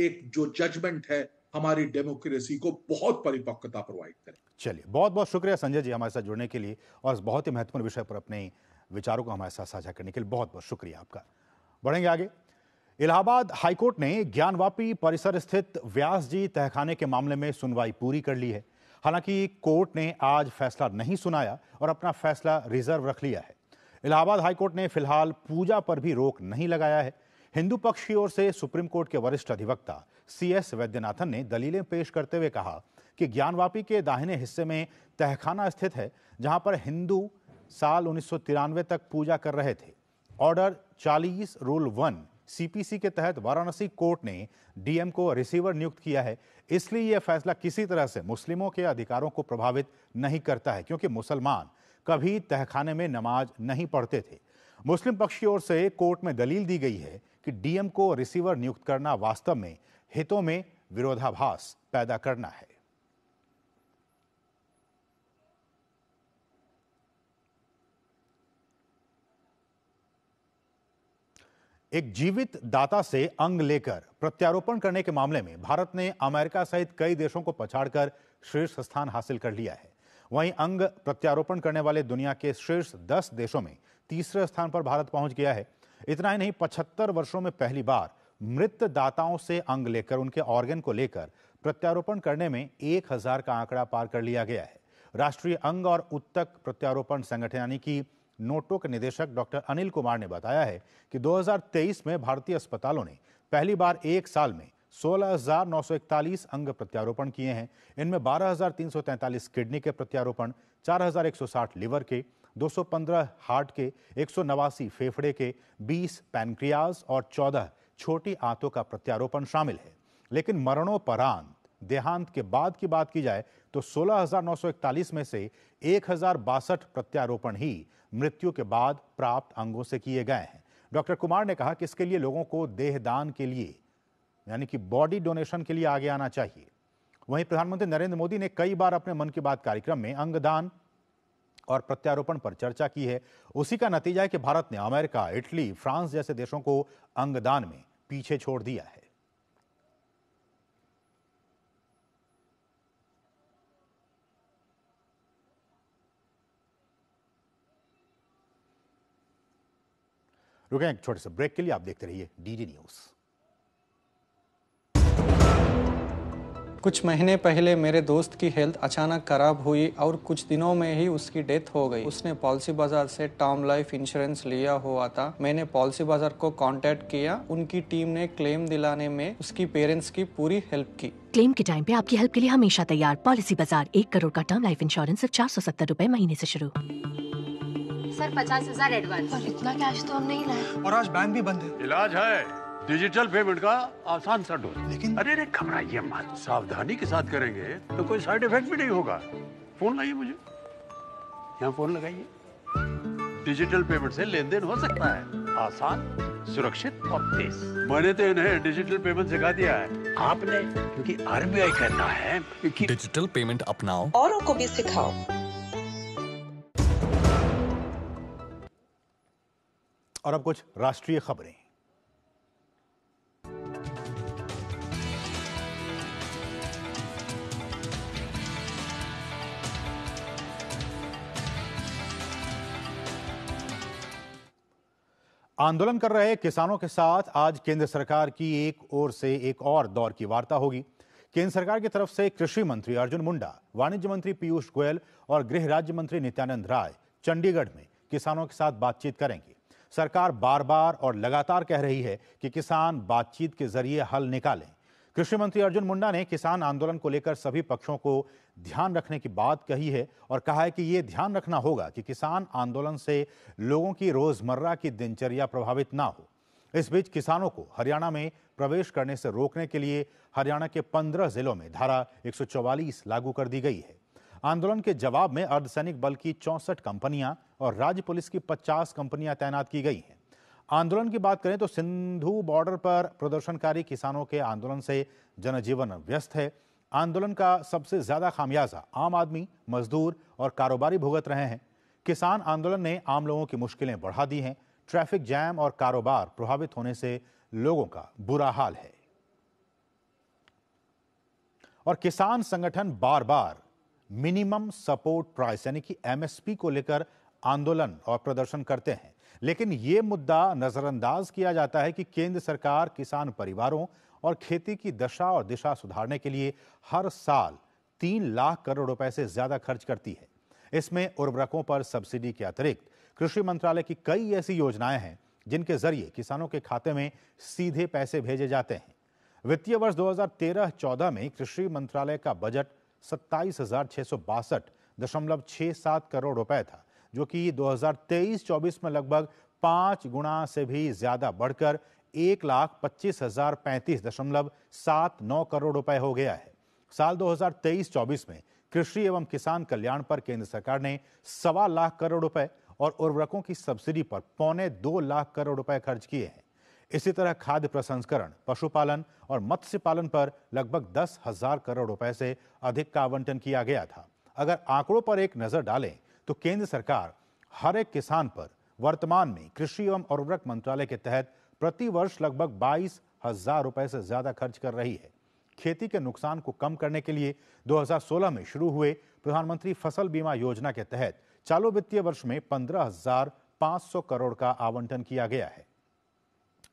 एक जो जजमेंट है हमारी डेमोक्रेसी को बहुत परिपक्वता प्रोवाइड करें चलिए बहुत बहुत शुक्रिया संजय जी हमारे साथ जुड़ने के लिए और बहुत ही महत्वपूर्ण विषय पर अपने विचारों को हमारे साथ साझा करने के लिए बहुत बहुत शुक्रिया आपका बढ़ेंगे आगे इलाहाबाद हाईकोर्ट ने ज्ञानवापी परिसर स्थित व्यास जी तहखाने के मामले में सुनवाई पूरी कर ली है हालांकि कोर्ट ने आज फैसला नहीं सुनाया और अपना फैसला रिजर्व रख लिया है इलाहाबाद हाईकोर्ट ने फिलहाल पूजा पर भी रोक नहीं लगाया है हिंदू पक्ष की ओर से सुप्रीम कोर्ट के वरिष्ठ अधिवक्ता सीएस वैद्यनाथन ने दलीलें पेश करते हुए कहा कि ज्ञानवापी के दाहिने हिस्से में तहखाना स्थित है जहां पर हिंदू साल उन्नीस तक पूजा कर रहे थे ऑर्डर 40 रूल 1 सीपीसी के तहत वाराणसी कोर्ट ने डीएम को रिसीवर नियुक्त किया है इसलिए यह फैसला किसी तरह से मुस्लिमों के अधिकारों को प्रभावित नहीं करता है क्योंकि मुसलमान कभी तहखाने में नमाज नहीं पढ़ते थे मुस्लिम पक्ष की ओर से कोर्ट में दलील दी गई है कि डीएम को रिसीवर नियुक्त करना वास्तव में हितों में विरोधाभास पैदा करना है एक जीवित दाता से अंग लेकर प्रत्यारोपण करने के मामले में भारत ने अमेरिका सहित कई देशों को पछाड़कर शीर्ष स्थान हासिल कर लिया है वहीं अंग प्रत्यारोपण करने वाले दुनिया के शीर्ष दस देशों में तीसरे स्थान पर भारत पहुंच गया है इतना ही नहीं पचहत्तर वर्षों में पहली बार मृत दाताओं से अंग लेकर उनके ऑर्गन को लेकर प्रत्यारोपण करने में एक हजार का आंकड़ा पार कर लिया गया है राष्ट्रीय अंग और उत्तक प्रत्यारोपण संगठन यानी कि नोटो के निदेशक डॉक्टर अनिल कुमार ने बताया है कि 2023 में भारतीय अस्पतालों ने पहली बार एक साल में 16,941 अंग प्रत्यारोपण किए हैं इनमें 12,343 किडनी के प्रत्यारोपण 4,160 लिवर के 215 हार्ट के एक फेफड़े के 20 पैनक्रियाज और 14 छोटी आंतों का प्रत्यारोपण शामिल है लेकिन मरणोपरांत देहांत के बाद की बात की जाए तो सोलह में से एक प्रत्यारोपण ही मृत्यु के बाद प्राप्त अंगों से किए गए हैं डॉक्टर कुमार ने कहा कि इसके लिए लोगों को देहदान के लिए यानी कि बॉडी डोनेशन के लिए आगे आना चाहिए वहीं प्रधानमंत्री नरेंद्र मोदी ने कई बार अपने मन की बात कार्यक्रम में अंगदान और प्रत्यारोपण पर चर्चा की है उसी का नतीजा है कि भारत ने अमेरिका इटली फ्रांस जैसे देशों को अंगदान में पीछे छोड़ दिया है रुकें एक छोटे से ब्रेक के लिए आप देखते रहिए डीडी न्यूज़ कुछ महीने पहले मेरे दोस्त की हेल्थ अचानक खराब हुई और कुछ दिनों में ही उसकी डेथ हो गई उसने पॉलिसी बाजार से टर्म लाइफ इंश्योरेंस लिया हुआ था मैंने पॉलिसी बाजार को कांटेक्ट किया उनकी टीम ने क्लेम दिलाने में उसकी पेरेंट्स की पूरी हेल्प की क्लेम के टाइम पे आपकी हेल्प के लिए हमेशा तैयार पॉलिसी बाजार एक करोड़ का टर्म लाइफ इंश्योरेंस सिर्फ चार सौ सत्तर रूपए महीने ऐसी शुरू सर पचास हजार एडवांस और इतना कैश तो हम नहीं लाए और आज बैंक भी बंद है इलाज है डिजिटल पेमेंट का आसान सा डोज लेकिन अरे अरे घबराइए मत सावधानी के साथ करेंगे तो कोई साइड इफेक्ट भी नहीं होगा फोन लाइए मुझे यहाँ फोन लगाइए डिजिटल पेमेंट से लेन देन हो सकता है आसान सुरक्षित और तेज मैंने तो इन्हें डिजिटल पेमेंट सिखा दिया है आपने क्योंकि आरबीआई कहता है कि डिजिटल पेमेंट अपनाओ औरों को भी सिखाओ और अब कुछ राष्ट्रीय खबरें आंदोलन कर रहे किसानों के साथ आज केंद्र सरकार की एक ओर से एक और दौर की वार्ता होगी केंद्र सरकार की तरफ से कृषि मंत्री अर्जुन मुंडा वाणिज्य मंत्री पीयूष गोयल और गृह राज्य मंत्री नित्यानंद राय चंडीगढ़ में किसानों के साथ बातचीत करेंगे सरकार बार बार और लगातार कह रही है कि किसान बातचीत के जरिए हल निकालें कृषि मंत्री अर्जुन मुंडा ने किसान आंदोलन को लेकर सभी पक्षों को ध्यान रखने की बात कही है और कहा है कि ये ध्यान रखना होगा कि किसान आंदोलन से लोगों की रोजमर्रा की दिनचर्या प्रभावित ना हो इस बीच किसानों को हरियाणा में प्रवेश करने से रोकने के लिए हरियाणा के 15 जिलों में धारा 144 लागू कर दी गई है आंदोलन के जवाब में अर्धसैनिक बल की चौंसठ कंपनियां और राज्य पुलिस की 50 कंपनियां तैनात की गई हैं आंदोलन की बात करें तो सिंधु बॉर्डर पर प्रदर्शनकारी किसानों के आंदोलन से जनजीवन व्यस्त है आंदोलन का सबसे ज्यादा खामियाजा आम आदमी मजदूर और कारोबारी भुगत रहे हैं किसान आंदोलन ने आम लोगों की मुश्किलें बढ़ा दी हैं ट्रैफिक जैम और कारोबार प्रभावित होने से लोगों का बुरा हाल है और किसान संगठन बार बार मिनिमम सपोर्ट प्राइस यानी कि एमएसपी को लेकर आंदोलन और प्रदर्शन करते हैं लेकिन यह मुद्दा नजरअंदाज किया जाता है कि केंद्र सरकार किसान परिवारों और खेती की दशा और दिशा सुधारने के लिए हर साल तीन लाख करोड़ रुपए से ज्यादा खर्च करती है इसमें उर्वरकों पर सब्सिडी के अतिरिक्त कृषि मंत्रालय की कई ऐसी योजनाएं हैं जिनके जरिए किसानों के खाते में सीधे पैसे भेजे जाते हैं वित्तीय वर्ष 2013-14 में कृषि मंत्रालय का बजट सत्ताईस दशमलव छह सात करोड़ रुपए था जो कि 2023-24 में लगभग पांच गुना से भी ज्यादा बढ़कर एक लाख पच्चीस हजार पैंतीस दशमलव सात नौ करोड़ रुपए हो गया है साल 2023-24 में कृषि एवं किसान कल्याण पर केंद्र सरकार ने सवा लाख करोड़ रुपए और उर्वरकों की सब्सिडी पर पौने दो लाख करोड़ रुपए खर्च किए हैं इसी तरह खाद्य प्रसंस्करण पशुपालन और मत्स्य पालन पर लगभग दस हजार करोड़ रुपए से अधिक का आवंटन किया गया था अगर आंकड़ों पर एक नजर डालें तो केंद्र सरकार हर एक किसान पर वर्तमान में कृषि एवं उर्वरक मंत्रालय के तहत प्रतिवर्ष लगभग बाईस हजार रुपए से ज्यादा खर्च कर रही है खेती के नुकसान को कम करने के लिए 2016 में शुरू हुए प्रधानमंत्री फसल बीमा योजना के तहत चालू वित्तीय वर्ष में 15,500 करोड़ का आवंटन किया गया है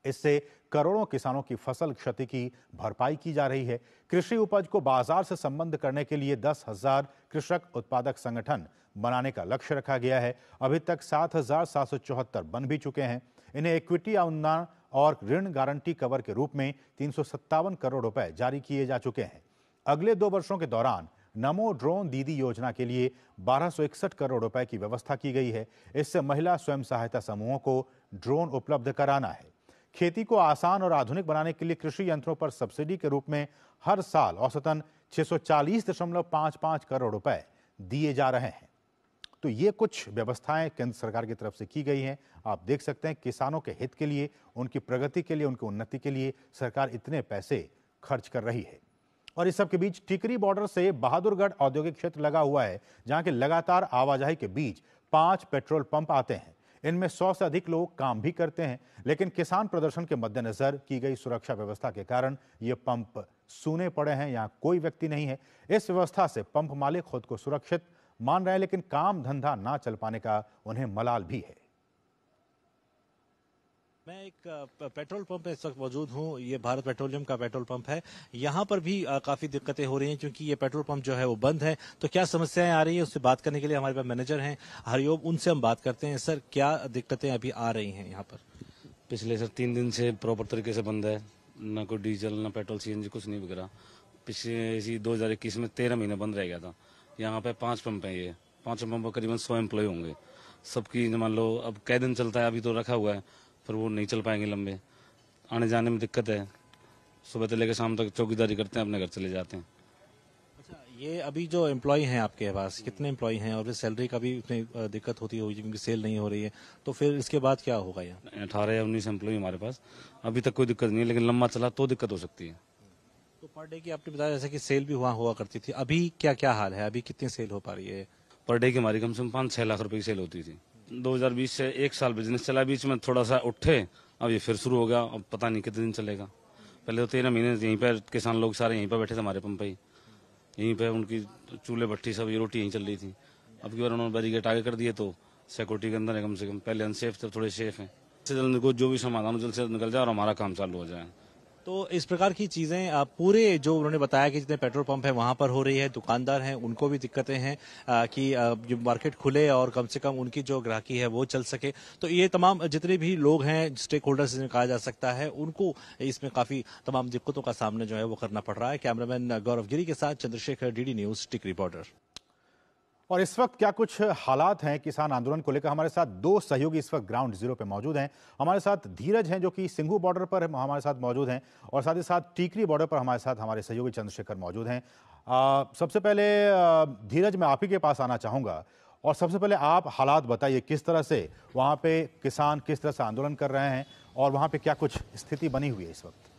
इससे करोड़ों किसानों की फसल क्षति की भरपाई की जा रही है कृषि उपज को बाजार से संबंध करने के लिए दस हजार कृषक उत्पादक संगठन बनाने का लक्ष्य रखा गया है अभी तक सात हजार सात सौ चौहत्तर बन भी चुके हैं इन्हें इक्विटी अनुदान और ऋण गारंटी कवर के रूप में तीन करोड़ रुपए जारी किए जा चुके हैं अगले दो वर्षों के दौरान नमो ड्रोन दीदी योजना के लिए बारह करोड़ रुपए की व्यवस्था की गई है इससे महिला स्वयं सहायता समूहों को ड्रोन उपलब्ध कराना है खेती को आसान और आधुनिक बनाने के लिए कृषि यंत्रों पर सब्सिडी के रूप में हर साल औसतन छह करोड़ रुपए दिए जा रहे हैं तो ये कुछ व्यवस्थाएं केंद्र सरकार की तरफ से की गई हैं आप देख सकते हैं किसानों के हित के लिए उनकी प्रगति के लिए उनकी उन्नति के लिए सरकार इतने पैसे खर्च कर रही है और इस सबके बीच टिकरी बॉर्डर से बहादुरगढ़ औद्योगिक क्षेत्र लगा हुआ है जहां के लगातार आवाजाही के बीच पांच पेट्रोल पंप आते हैं इनमें सौ से अधिक लोग काम भी करते हैं लेकिन किसान प्रदर्शन के मद्देनजर की गई सुरक्षा व्यवस्था के कारण ये पंप सूने पड़े हैं यहाँ कोई व्यक्ति नहीं है इस व्यवस्था से पंप मालिक खुद को सुरक्षित मान रहे हैं लेकिन काम धंधा ना चल पाने का उन्हें मलाल भी है मैं एक पेट्रोल पंप इस वक्त मौजूद हूँ ये भारत पेट्रोलियम का पेट्रोल पंप है यहाँ पर भी काफ़ी दिक्कतें हो रही हैं क्योंकि ये पेट्रोल पंप जो है वो बंद है तो क्या समस्याएं आ रही है उससे बात करने के लिए हमारे पास मैनेजर हैं हरिओम उनसे हम बात करते हैं सर क्या दिक्कतें अभी आ रही हैं यहाँ पर पिछले सर तीन दिन से प्रॉपर तरीके से बंद है न कोई डीजल न पेट्रोल सी कुछ नहीं वगैरह पिछले इसी दो में तेरह महीने बंद रह गया था यहाँ पे पांच पंप है ये पांच पंप करीबन सौ एम्प्लॉय होंगे सबकी मान लो अब कई दिन चलता है अभी तो रखा हुआ है पर वो नहीं चल पाएंगे लंबे आने जाने में दिक्कत है सुबह से लेकर शाम तक चौकीदारी करते हैं अपने घर चले जाते हैं अच्छा, ये अभी जो एम्प्लॉय हैं आपके पास कितने एम्प्लॉय हैं और सैलरी का भी इतनी दिक्कत होती होगी क्योंकि सेल नहीं हो रही है तो फिर इसके बाद क्या होगा यार अठारह या उन्नीस एम्प्लॉय हमारे पास अभी तक कोई दिक्कत नहीं है लेकिन लंबा चला तो दिक्कत हो सकती है तो पर डे की आपने बताया जैसे कि सेल भी हुआ हुआ करती थी अभी क्या क्या हाल है अभी कितनी सेल हो पा रही है पर डे की हमारी कम से कम पाँच छह लाख रुपए की सेल होती थी 2020 से एक साल बिजनेस चला बीच में थोड़ा सा उठे अब ये फिर शुरू हो गया अब पता नहीं कितने दिन चलेगा पहले तो तेरह महीने यहीं पर किसान लोग सारे यहीं पर बैठे थे हमारे पंप ही यहीं पर उनकी चूल्हे भट्टी सब ये रोटी यहीं चल रही थी अब की बार उन्होंने बैरिकेट आगे कर दिए तो सिक्योरिटी के अंदर है कम से कम पहले अनसेफ थे थोड़े सेफ हैं जल्द जो भी समाधान जल्द से जल्द निकल जाए और हमारा काम चालू हो जाए तो इस प्रकार की चीज़ें पूरे जो उन्होंने बताया कि जितने पेट्रोल पंप है वहां पर हो रही है दुकानदार हैं उनको भी दिक्कतें हैं कि जो मार्केट खुले और कम से कम उनकी जो ग्राहकी है वो चल सके तो ये तमाम जितने भी लोग हैं स्टेक होल्डर्स जिन्हें कहा जा सकता है उनको इसमें काफ़ी तमाम दिक्कतों का सामना जो है वो करना पड़ रहा है कैमरामैन गौरव गिरी के साथ चंद्रशेखर डीडी न्यूज़ टिक रिपोर्टर और इस वक्त क्या कुछ हालात हैं किसान आंदोलन को लेकर हमारे साथ दो सहयोगी इस वक्त ग्राउंड जीरो पे मौजूद हैं हमारे साथ धीरज हैं जो कि सिंघू बॉर्डर पर हमारे साथ मौजूद हैं और साथ ही साथ टीकरी बॉर्डर पर हमारे साथ हमारे सहयोगी चंद्रशेखर मौजूद हैं सबसे पहले धीरज मैं आप ही के पास आना चाहूँगा और सबसे पहले आप हालात बताइए किस तरह से वहाँ पे किसान किस तरह से आंदोलन कर रहे हैं और वहाँ पे क्या कुछ स्थिति बनी हुई है इस वक्त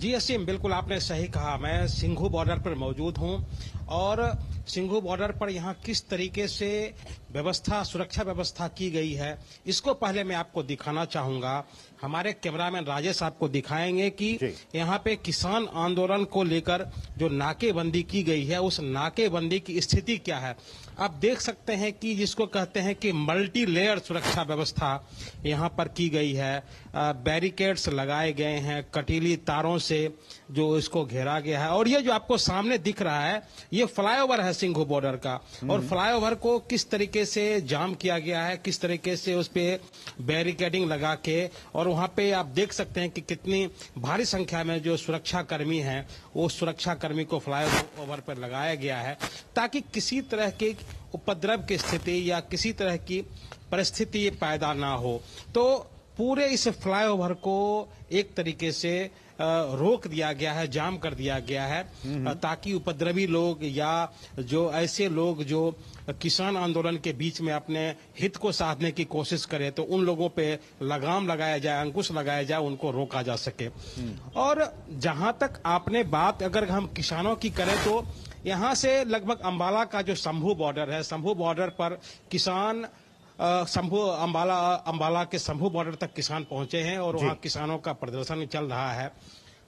जी असीम बिल्कुल आपने सही कहा मैं सिंघू बॉर्डर पर मौजूद हूं और सिंघू बॉर्डर पर यहाँ किस तरीके से व्यवस्था सुरक्षा व्यवस्था की गई है इसको पहले मैं आपको दिखाना चाहूंगा हमारे कैमरामैन राजेश आपको दिखाएंगे कि यहाँ पे किसान आंदोलन को लेकर जो नाकेबंदी की गई है उस नाकेबंदी की स्थिति क्या है आप देख सकते हैं कि जिसको कहते हैं कि मल्टी लेयर सुरक्षा व्यवस्था यहाँ पर की गई है बैरिकेड्स लगाए गए हैं कटीली तारों से जो इसको घेरा गया है और ये जो आपको सामने दिख रहा है ये फ्लाईओवर है सिंघू बॉर्डर का और फ्लाईओवर हम्म। को किस तरीके से जाम किया गया है किस तरीके से उस पर बैरिकेडिंग लगा के और वहां पे आप देख सकते हैं कि कितनी भारी संख्या में जो सुरक्षा कर्मी है वो सुरक्षा कर्मी को फ्लाईओवर पर लगाया गया है ताकि किसी तरह के उपद्रव की स्थिति या किसी तरह की परिस्थिति पैदा ना हो तो पूरे इस फ्लाईओवर को एक तरीके से रोक दिया गया है जाम कर दिया गया है हम्म, हम्म। ताकि उपद्रवी लोग या जो ऐसे लोग जो किसान आंदोलन के बीच में अपने हित को साधने की कोशिश करें तो उन लोगों पे लगाम लगाया जाए अंकुश लगाया जाए उनको रोका जा सके हम्म। और जहां तक आपने बात अगर हम किसानों की करें तो यहाँ से लगभग अंबाला का जो शंभू बॉर्डर है शंभू बॉर्डर पर किसान शंभू अम्बाला अंबाला के शंभू बॉर्डर तक किसान पहुंचे हैं और वहां किसानों का प्रदर्शन चल रहा है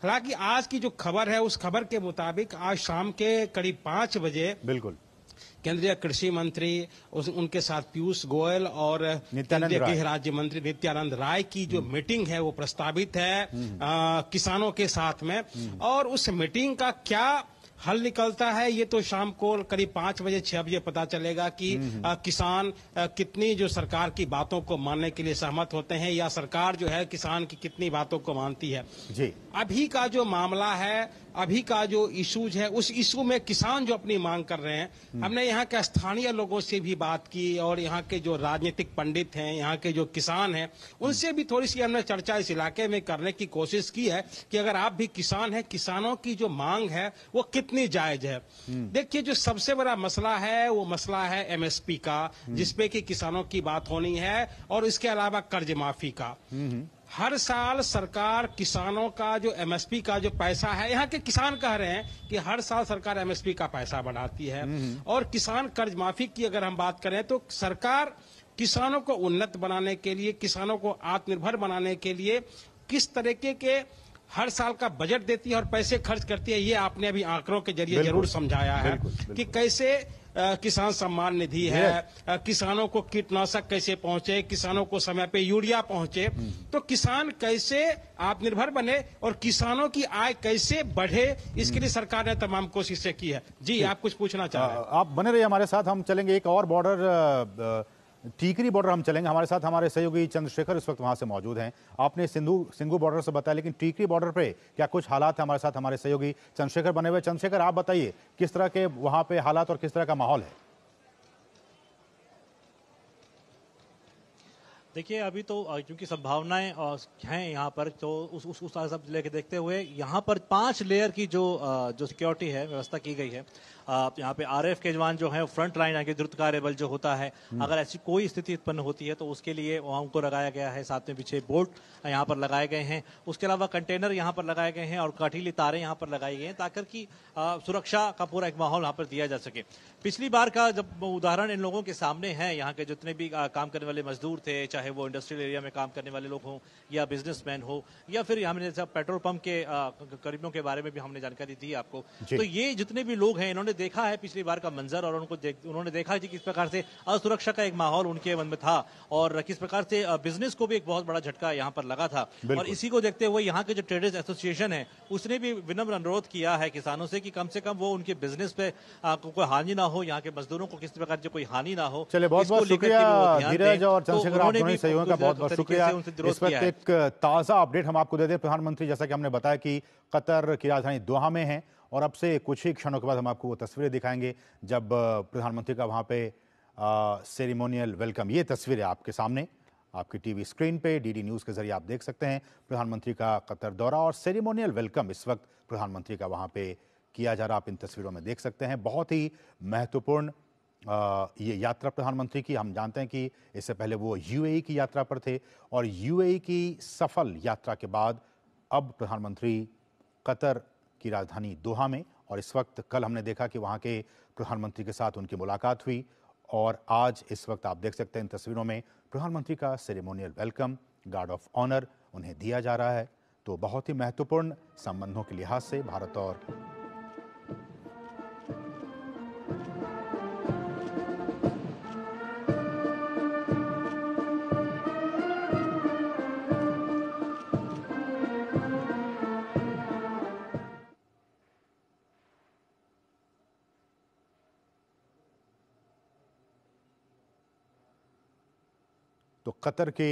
हालांकि आज की जो खबर है उस खबर के मुताबिक आज शाम के करीब पांच बजे बिल्कुल केंद्रीय कृषि मंत्री उस, उनके साथ पीयूष गोयल और गृह राज्य मंत्री नित्यानंद राय की जो हम्म। मीटिंग है वो प्रस्तावित है आ, हम्म। किसानों के साथ में हम्म। और उस मीटिंग का क्या हल निकलता है ये तो शाम को करीब पांच बजे छह बजे पता चलेगा कि आ, किसान आ, कितनी जो सरकार की बातों को मानने के लिए सहमत होते हैं या सरकार जो है किसान की कितनी बातों को मानती है जी अभी का जो मामला है अभी का जो इशूज है उस इशू में किसान जो अपनी मांग कर रहे हैं हम्म। हमने यहाँ के स्थानीय लोगों से भी बात की और यहाँ के जो राजनीतिक पंडित हैं यहाँ के जो किसान हैं उनसे भी थोड़ी सी हमने चर्चा इस इलाके में करने की कोशिश की है कि अगर आप भी किसान हैं किसानों की जो मांग है वो कितनी जायज है हम्म। देखिए जो सबसे बड़ा मसला है वो मसला है एमएसपी का हम्म। जिसपे की किसानों की बात होनी है और इसके अलावा कर्ज माफी का हर साल सरकार किसानों का जो एमएसपी का जो पैसा है यहाँ के किसान कह रहे हैं कि हर साल सरकार एमएसपी का पैसा बढ़ाती है हम्म, हम्म। और किसान कर्ज माफी की अगर हम बात करें तो सरकार किसानों को उन्नत बनाने के लिए किसानों को आत्मनिर्भर बनाने के लिए किस तरीके के हर साल का बजट देती है और पैसे खर्च करती है ये आपने अभी आंकड़ों के जरिए जरूर समझाया है कि कैसे किसान सम्मान निधि है किसानों को कीटनाशक कैसे पहुंचे किसानों को समय पे यूरिया पहुंचे हम्म। तो किसान कैसे आत्मनिर्भर बने और किसानों की आय कैसे बढ़े इसके लिए हम्म। सरकार ने तमाम कोशिशें की है जी आप कुछ पूछना चाह रहे हैं आप बने रहिए हमारे साथ हम चलेंगे एक और बॉर्डर टीकरी बॉर्डर हम चलेंगे हमारे साथ हमारे सहयोगी चंद्रशेखर इस वक्त वहां से मौजूद हैं आपने सिंधु सिंगू बॉर्डर से बताया लेकिन टीकरी बॉर्डर पे क्या कुछ हालात है हमारे साथ हमारे सहयोगी चंद्रशेखर बने हुए चंद्रशेखर आप बताइए किस तरह के वहां पे हालात और किस तरह का माहौल है देखिए अभी तो क्योंकि संभावनाएं हैं यहाँ पर तो उस उस उस सब लेके देखते हुए यहाँ पर पांच लेयर की जो जो सिक्योरिटी है व्यवस्था की गई है यहाँ पे आरएफ के जवान जो है फ्रंट लाइन आगे द्रुत कार्य बल जो होता है हम्म। अगर ऐसी कोई स्थिति उत्पन्न होती है तो उसके लिए वहाँ उनको लगाया गया है साथ में पीछे बोर्ड यहाँ पर लगाए गए हैं उसके अलावा कंटेनर यहाँ पर लगाए गए हैं और काठीली तारे यहाँ पर लगाई गई हैं ताकि की सुरक्षा का पूरा एक माहौल यहाँ पर दिया जा सके पिछली बार का जब उदाहरण इन लोगों के सामने है यहाँ के जितने भी काम करने वाले मजदूर थे चाहे वो इंडस्ट्रियल एरिया में काम करने वाले लोग हों या बिजनेसमैन हो या फिर हमने पेट्रोल पंप के कर्मियों के बारे में भी हमने जानकारी दी आपको तो ये जितने भी लोग हैं इन्होंने देखा है पिछली बार का मंजर और उनको उन्होंने देखा है कि किस प्रकार से असुरक्षा का एक माहौल उनके मन में था और किस प्रकार से बिजनेस को भी एक बहुत बड़ा झटका यहाँ पर लगा था और इसी को देखते हुए यहाँ के जो ट्रेडर्स एसोसिएशन है उसने भी विनम्र अनुरोध किया है किसानों से कि कम से कम वो उनके बिजनेस पे कोई हानि ना हो यहाँ के मजदूरों को किस प्रकार से कोई हानि ना हो चलिए बहुत बहुत शुक्रिया धीरज और तो चंद्रशेखर इस्लामी सहयोगियों का बहुत बहुत शुक्रिया इस वक्त एक ताज़ा अपडेट हम आपको दे दें प्रधानमंत्री जैसा कि हमने बताया कि कतर की राजधानी दोहा में है और अब से कुछ ही क्षणों के बाद हम आपको वो तस्वीरें दिखाएंगे जब प्रधानमंत्री का वहाँ पे सेरिमोनियल वेलकम ये तस्वीरें आपके सामने आपकी टीवी स्क्रीन पे डीडी न्यूज़ के जरिए आप देख सकते हैं प्रधानमंत्री का कतर दौरा और सेरेमोनियल वेलकम इस वक्त प्रधानमंत्री का वहाँ पे किया जा रहा आप इन तस्वीरों में देख सकते हैं बहुत ही महत्वपूर्ण ये यात्रा प्रधानमंत्री की हम जानते हैं कि इससे पहले वो यूएई की यात्रा पर थे और यूएई की सफल यात्रा के बाद अब प्रधानमंत्री कतर की राजधानी दोहा में और इस वक्त कल हमने देखा कि वहाँ के प्रधानमंत्री के साथ उनकी मुलाकात हुई और आज इस वक्त आप देख सकते हैं इन तस्वीरों में प्रधानमंत्री का ceremonial welcome guard of honour उन्हें दिया जा रहा है तो बहुत ही महत्वपूर्ण संबंधों के लिहाज से भारत और कतर के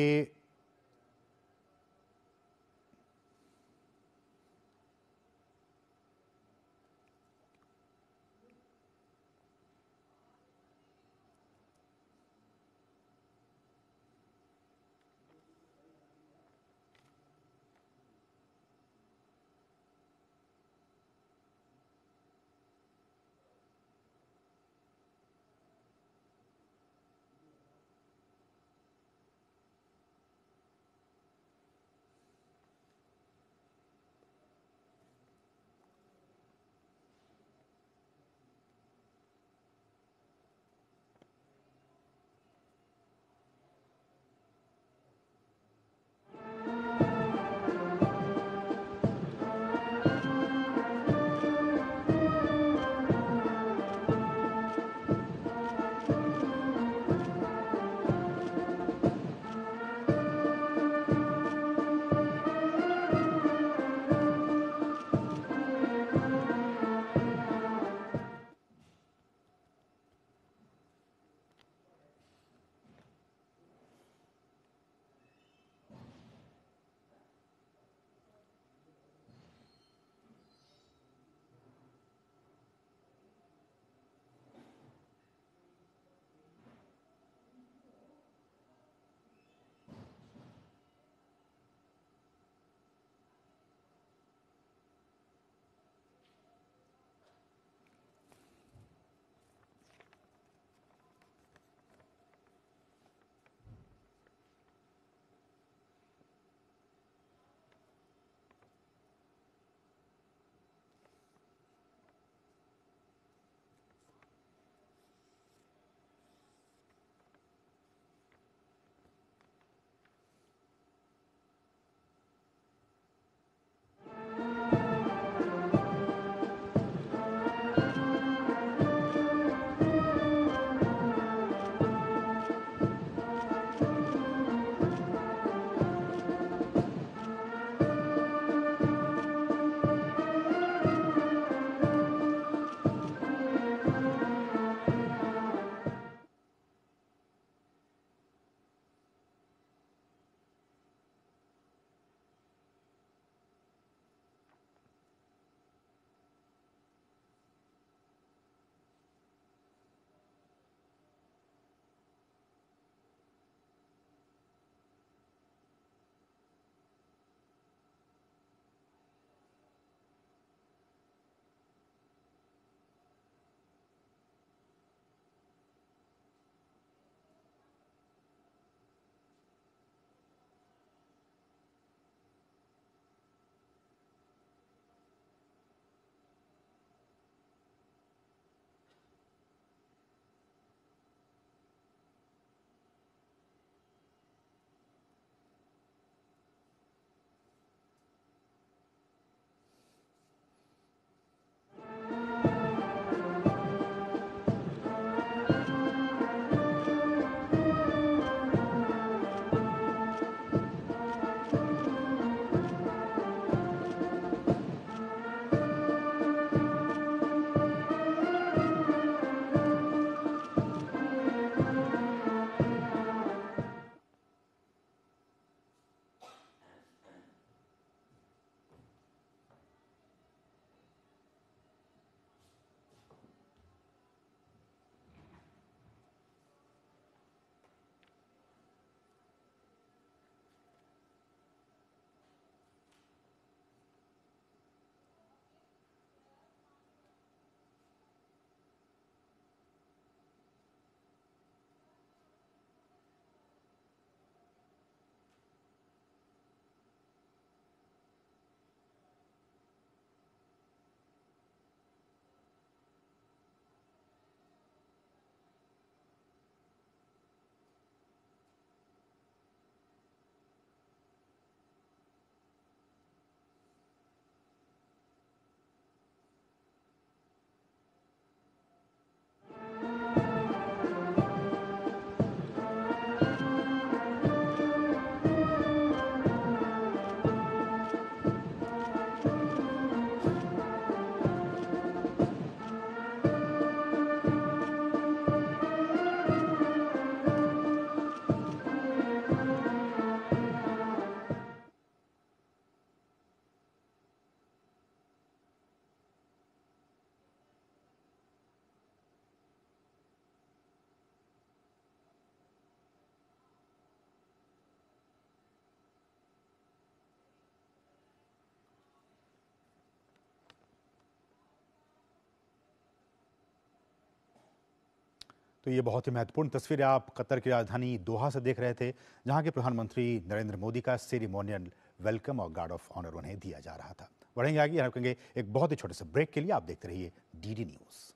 तो ये बहुत ही महत्वपूर्ण तस्वीरें आप कतर की राजधानी दोहा से देख रहे थे जहां के प्रधानमंत्री नरेंद्र मोदी का सेरिमोनियल वेलकम और गार्ड ऑफ ऑनर उन्हें दिया जा रहा था बढ़ेंगे आगे हम कहेंगे एक बहुत ही छोटे से ब्रेक के लिए आप देखते रहिए डीडी न्यूज़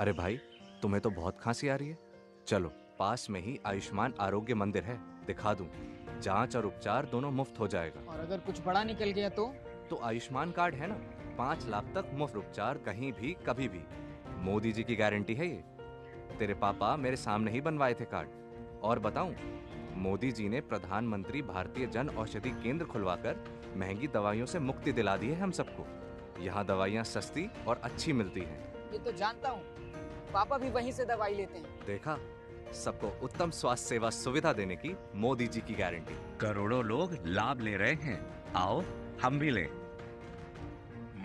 अरे भाई तुम्हें तो बहुत खांसी आ रही है चलो पास में ही आयुष्मान आरोग्य मंदिर है दिखा दूं जांच और उपचार दोनों मुफ्त हो जाएगा और अगर कुछ बड़ा निकल गया तो तो आयुष्मान कार्ड है ना पाँच लाख तक मुफ्त उपचार कहीं भी कभी भी मोदी जी की गारंटी है ये तेरे पापा मेरे सामने ही बनवाए थे कार्ड और बताऊं मोदी जी ने प्रधानमंत्री भारतीय जन औषधि केंद्र खुलवाकर महंगी दवाइयों से मुक्ति दिला दी है हम सबको यहाँ दवाइयाँ सस्ती और अच्छी मिलती हैं ये तो जानता हूँ पापा भी वहीं से दवाई लेते हैं देखा सबको उत्तम स्वास्थ्य सेवा सुविधा देने की मोदी जी की गारंटी करोड़ों लोग लाभ ले रहे हैं आओ हम भी लें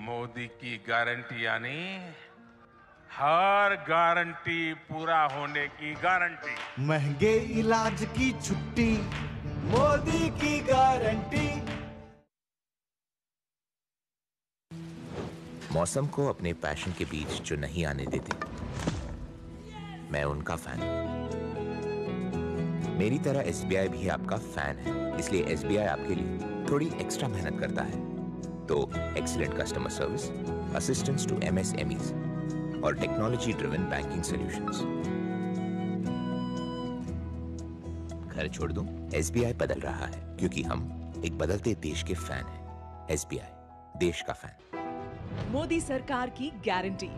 मोदी की गारंटी यानी हर गारंटी पूरा होने की गारंटी महंगे इलाज की छुट्टी मोदी की गारंटी मौसम को अपने पैशन के बीच जो नहीं आने देते मैं उनका फैन हूं मेरी तरह एसबीआई भी आपका फैन है इसलिए एसबीआई आपके लिए थोड़ी एक्स्ट्रा मेहनत करता है तो excellent customer service assistance to M S M और टेक्नोलॉजी ड्रिवन बैंकिंग सोल्यूशन घर छोड़ दो एस बदल रहा है क्योंकि हम एक बदलते देश के फैन हैं एस देश का फैन मोदी सरकार की गारंटी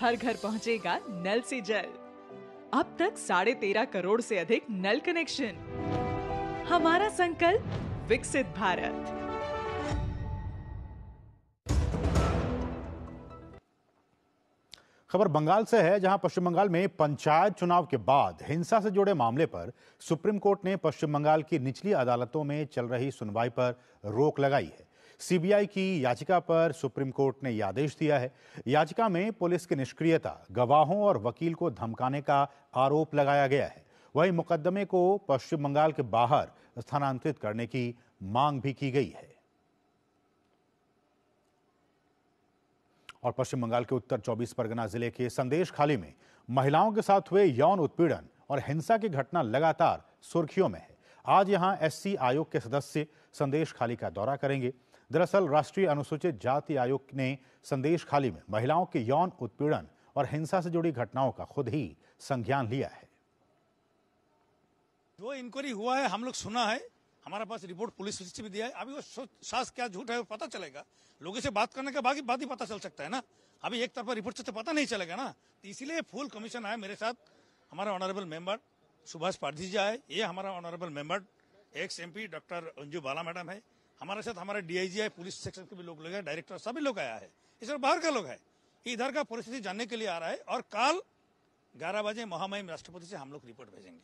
हर घर पहुंचेगा नल से जल अब तक साढ़े तेरह करोड़ से अधिक नल कनेक्शन हमारा संकल्प विकसित भारत खबर बंगाल से है जहां पश्चिम बंगाल में पंचायत चुनाव के बाद हिंसा से जुड़े मामले पर सुप्रीम कोर्ट ने पश्चिम बंगाल की निचली अदालतों में चल रही सुनवाई पर रोक लगाई है सीबीआई की याचिका पर सुप्रीम कोर्ट ने यह आदेश दिया है याचिका में पुलिस की निष्क्रियता गवाहों और वकील को धमकाने का आरोप लगाया गया है वहीं मुकदमे को पश्चिम बंगाल के बाहर स्थानांतरित करने की मांग भी की गई है और पश्चिम बंगाल के उत्तर 24 परगना जिले के संदेश खाली में महिलाओं के साथ हुए यौन उत्पीड़न और हिंसा की घटना लगातार सुर्खियों में है आज यहां एससी आयोग के सदस्य संदेश खाली का दौरा करेंगे दरअसल राष्ट्रीय अनुसूचित जाति आयोग ने संदेश खाली में महिलाओं के यौन उत्पीड़न और हिंसा से जुड़ी घटनाओं का खुद ही संज्ञान लिया है जो इंक्वायरी हुआ है हम लोग सुना है हमारे पास रिपोर्ट पुलिस से भी दिया है अभी वो सास क्या झूठ है वो पता चलेगा लोगों से बात करने के बाद बात ही पता चल सकता है ना अभी एक तरफ रिपोर्ट से तो पता नहीं चलेगा ना तो इसीलिए फुल कमीशन आया मेरे साथ हमारा ऑनरेबल मेंबर सुभाष जी आए ये हमारा honourable member ex M doctor Anju Bala madam है हमारे साथ हमारे डीआईजी आई पुलिस सेक्शन के भी लोग हैं डायरेक्टर सभी लोग आया है इसमें बाहर का लोग है इधर का परिस्थिति जानने के लिए आ रहा है और कल ग्यारह बजे महामहिम राष्ट्रपति से हम लोग रिपोर्ट भेजेंगे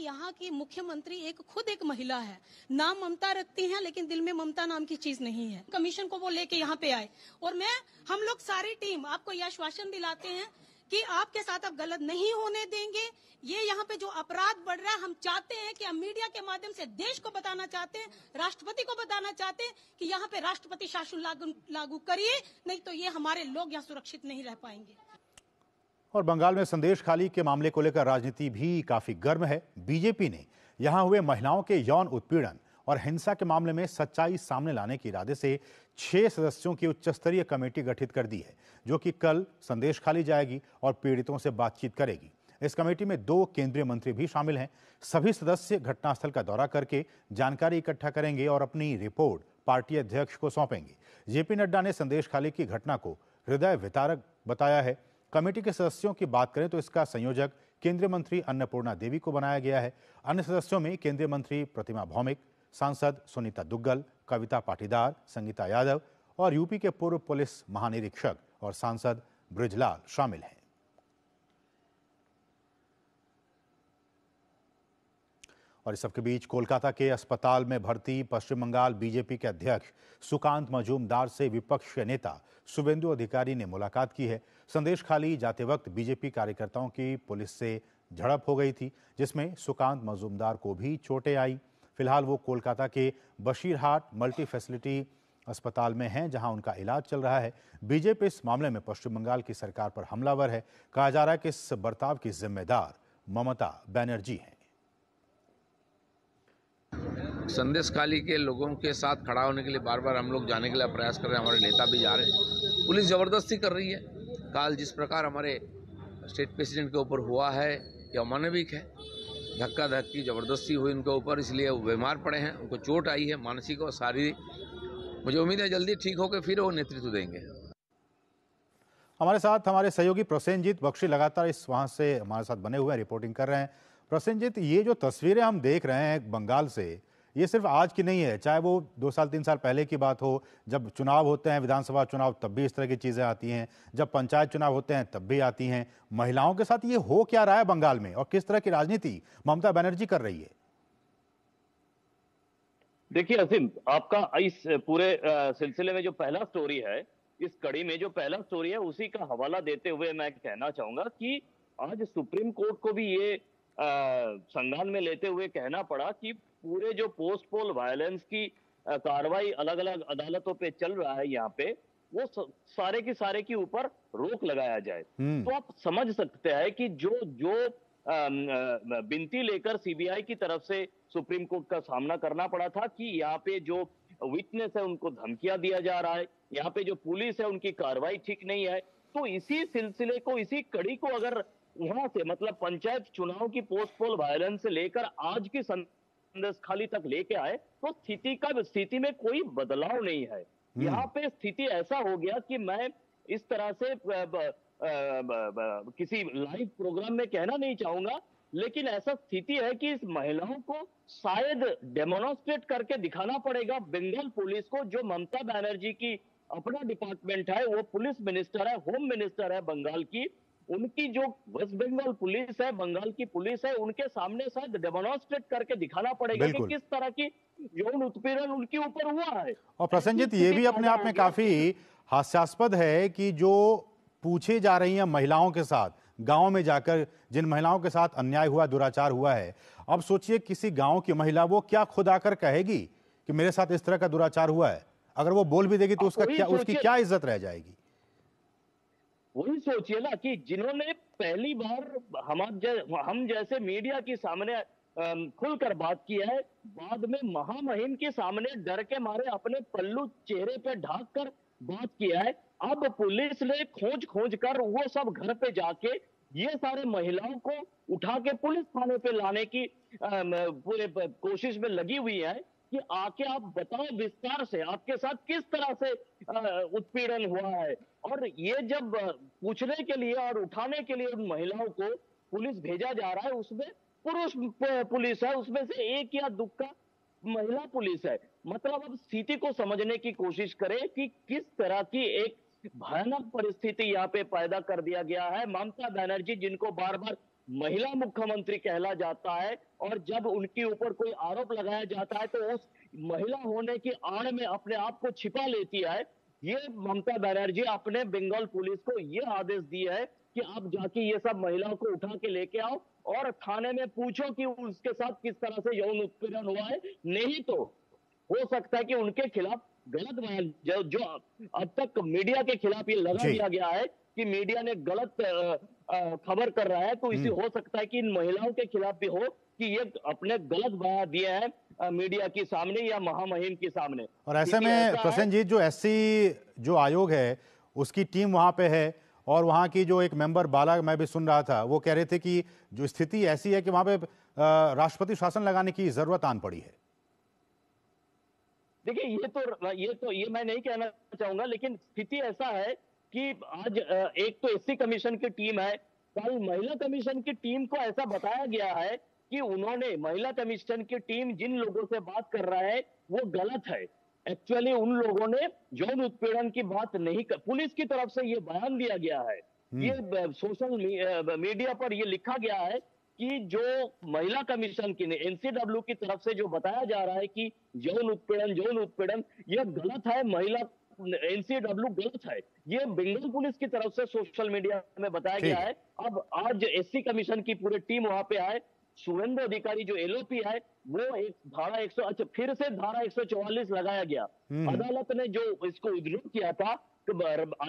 कि यहाँ की मुख्यमंत्री एक खुद एक महिला है नाम ममता रखती हैं लेकिन दिल में ममता नाम की चीज नहीं है कमीशन को वो लेके यहाँ पे आए और मैं हम लोग सारी टीम आपको यह आश्वासन दिलाते हैं कि आपके साथ अब गलत नहीं होने देंगे ये यहाँ पे जो अपराध बढ़ रहा है हम चाहते हैं कि हम मीडिया के माध्यम से देश को बताना चाहते हैं राष्ट्रपति को बताना चाहते हैं कि यहाँ पे राष्ट्रपति शासन लागू लागू करिए नहीं तो ये हमारे लोग यहाँ सुरक्षित नहीं रह पाएंगे और बंगाल में संदेश खाली के मामले को लेकर राजनीति भी काफी गर्म है बीजेपी ने यहां हुए महिलाओं के यौन उत्पीड़न और हिंसा के मामले में सच्चाई सामने लाने के इरादे से छह सदस्यों की उच्च स्तरीय कमेटी गठित कर दी है जो कि कल संदेश खाली जाएगी और पीड़ितों से बातचीत करेगी इस कमेटी में दो केंद्रीय मंत्री भी शामिल हैं सभी सदस्य घटनास्थल का दौरा करके जानकारी इकट्ठा करेंगे और अपनी रिपोर्ट पार्टी अध्यक्ष को सौंपेंगे जेपी नड्डा ने संदेश खाली की घटना को हृदय वितारक बताया है कमेटी के सदस्यों की बात करें तो इसका संयोजक केंद्रीय मंत्री अन्नपूर्णा देवी को बनाया गया है अन्य सदस्यों में केंद्रीय मंत्री प्रतिमा भौमिक सांसद सुनीता दुग्गल कविता पाटीदार संगीता यादव और यूपी के पूर्व पुलिस महानिरीक्षक और सांसद ब्रिजलाल शामिल हैं और इस सबके बीच कोलकाता के अस्पताल में भर्ती पश्चिम बंगाल बीजेपी के अध्यक्ष सुकांत मजूमदार से विपक्ष के नेता शुभेंदु अधिकारी ने मुलाकात की है संदेश खाली जाते वक्त बीजेपी कार्यकर्ताओं की पुलिस से झड़प हो गई थी जिसमें सुकांत मजूमदार को भी चोटें आई फिलहाल वो कोलकाता के बशीरहाट मल्टी फैसिलिटी अस्पताल में हैं जहां उनका इलाज चल रहा है बीजेपी इस मामले में पश्चिम बंगाल की सरकार पर हमलावर है कहा जा रहा है कि इस बर्ताव की जिम्मेदार ममता बनर्जी हैं संदेश काली के लोगों के साथ खड़ा होने के लिए बार बार हम लोग जाने के लिए प्रयास कर रहे हैं हमारे नेता भी जा रहे हैं पुलिस ज़बरदस्ती कर रही है काल जिस प्रकार हमारे स्टेट प्रेसिडेंट के ऊपर हुआ है या अमानविक है धक्का धक्की ज़बरदस्ती हुई उनके ऊपर इसलिए वो बीमार पड़े हैं उनको चोट आई है मानसिक और शारीरिक मुझे उम्मीद है जल्दी ठीक होकर फिर वो नेतृत्व देंगे हमारे साथ हमारे सहयोगी प्रसेनजीत बख्शी लगातार इस वहाँ से हमारे साथ बने हुए हैं रिपोर्टिंग कर रहे हैं प्रसन्नजीत ये जो तस्वीरें हम देख रहे हैं बंगाल से ये सिर्फ आज की नहीं है चाहे वो दो साल तीन साल पहले की बात हो जब चुनाव होते हैं विधानसभा चुनाव तब भी इस तरह की चीज़ें आती हैं जब पंचायत चुनाव होते हैं तब भी आती हैं महिलाओं के साथ ये हो क्या रहा है बंगाल में और किस तरह की राजनीति ममता बनर्जी कर रही है देखिए असीम आपका इस पूरे सिलसिले में जो पहला स्टोरी है इस कड़ी में जो पहला स्टोरी है उसी का हवाला देते हुए मैं कहना चाहूंगा कि आज सुप्रीम कोर्ट को भी ये संज्ञान में लेते हुए कहना पड़ा कि पूरे जो पोस्ट पोल वायलेंस की कार्रवाई अलग अलग अदालतों पे चल रहा है यहाँ पे वो सारे के सारे के ऊपर रोक लगाया जाए हम्म। तो आप समझ सकते हैं कि जो जो बिनती लेकर सीबीआई की तरफ से सुप्रीम कोर्ट का सामना करना पड़ा था कि यहाँ पे जो विटनेस है उनको धमकियां दिया जा रहा है यहाँ पे जो पुलिस है उनकी कार्रवाई ठीक नहीं है तो इसी सिलसिले को इसी कड़ी को अगर यहाँ से मतलब पंचायत चुनाव की पोस्ट पोल वायलेंस से लेकर आज की संदेश खाली तक लेके आए तो स्थिति का स्थिति में कोई बदलाव नहीं है हम्म। यहाँ पे स्थिति ऐसा हो गया कि मैं इस तरह से ब, ब, ब, किसी लाइव प्रोग्राम में कहना नहीं चाहूंगा लेकिन ऐसा स्थिति है कि इस महिलाओं को शायद डेमोनोस्ट्रेट करके दिखाना पड़ेगा बंगाल पुलिस को जो ममता बनर्जी की अपना डिपार्टमेंट है वो पुलिस मिनिस्टर है होम मिनिस्टर है बंगाल की उनकी जो वेस्ट बंगाल पुलिस है बंगाल की पुलिस है उनके सामने शायद डेमोनोस्ट्रेट करके दिखाना पड़ेगा कि किस तरह की यौन उत्पीड़न उनके ऊपर हुआ है और प्रसन्नजीत ये भी अपने आप में काफी हास्यास्पद है कि जो पूछे जा रही हैं महिलाओं के साथ गांव में जाकर जिन महिलाओं के साथ अन्याय हुआ दुराचार हुआ है अब सोचिए किसी गांव की महिला वो क्या खुद आकर कहेगी कि मेरे साथ इस तरह का दुराचार हुआ है अगर वो बोल भी देगी तो उसका क्या उसकी क्या इज्जत रह जाएगी वही सोचिए ना कि जिन्होंने पहली बार हम जै, हम जैसे मीडिया के सामने खुलकर बात की है बाद में महामहिम के सामने डर के मारे अपने पल्लू चेहरे पे ढाक कर बात किया है अब पुलिस ने खोज खोज कर वो सब घर पे जाके ये सारे महिलाओं को उठा के पुलिस थाने पे लाने की पूरे कोशिश में लगी हुई है कि आके आप बताओ विस्तार से आपके साथ किस तरह से उत्पीड़न हुआ है और ये जब पूछने के लिए और उठाने के लिए उन महिलाओं को पुलिस भेजा जा रहा है उसमें पुरुष पुलिस है उसमें से एक या दुक्का महिला पुलिस है मतलब अब स्थिति को समझने की कोशिश करें कि किस तरह की एक भयानक परिस्थिति यहाँ पे पैदा कर दिया गया है ममता बनर्जी जिनको बार बार महिला मुख्यमंत्री कहला जाता है और जब उनके ऊपर कोई आरोप लगाया जाता है तो उस महिला होने की आड़ में अपने आप को छिपा लेती है ये ममता बनर्जी अपने बंगाल पुलिस को ये आदेश दिए है कि आप जाके ये सब महिलाओं को उठा के लेके आओ और थाने में पूछो कि उसके साथ किस तरह से यौन उत्पीड़न हुआ है नहीं तो हो सकता है कि उनके खिलाफ गलत बयान जो, जो अब तक मीडिया के खिलाफ ये लगा दिया गया है कि मीडिया ने गलत खबर कर रहा है तो इसी हम्म। हो सकता है कि इन महिलाओं के खिलाफ भी हो कि ये अपने गलत बयान दिए हैं मीडिया के सामने या महामहिम के सामने और ऐसे में प्रसन्नजीत जो एस जो आयोग है उसकी टीम वहां पे है और वहाँ की जो एक मेंबर बाला मैं भी सुन रहा था वो कह रहे थे कि जो स्थिति ऐसी है कि वहां पे राष्ट्रपति शासन लगाने की जरूरत आन पड़ी है देखिए ये तो ये तो ये मैं नहीं कहना चाहूंगा लेकिन स्थिति ऐसा है कि आज एक तो एससी कमीशन की टीम है कल महिला कमीशन की टीम को ऐसा बताया गया है कि उन्होंने महिला कमीशन की टीम जिन लोगों से बात कर रहा है वो गलत है एक्चुअली उन लोगों ने यौन उत्पीड़न की बात नहीं कर पुलिस की तरफ से ये बयान दिया गया है हम्म। ये सोशल मीडिया पर ये लिखा गया है कि जो महिला कमीशन की एनसीडब्ल्यू की तरफ से जो बताया जा रहा है कि यौन उत्पीड़न यौन उत्पीड़न यह गलत है महिला एनसीडब्ल्यू गलत है ये बिल्डिंग पुलिस की तरफ से सोशल मीडिया में बताया गया है अब आज एस कमीशन की पूरी टीम वहां पे आए सुरेंद्र अधिकारी जो एलओपी है वो एक धारा एक अच्छा फिर से धारा 144 लगाया गया हम्म। अदालत ने जो इसको इग्नोर किया था तो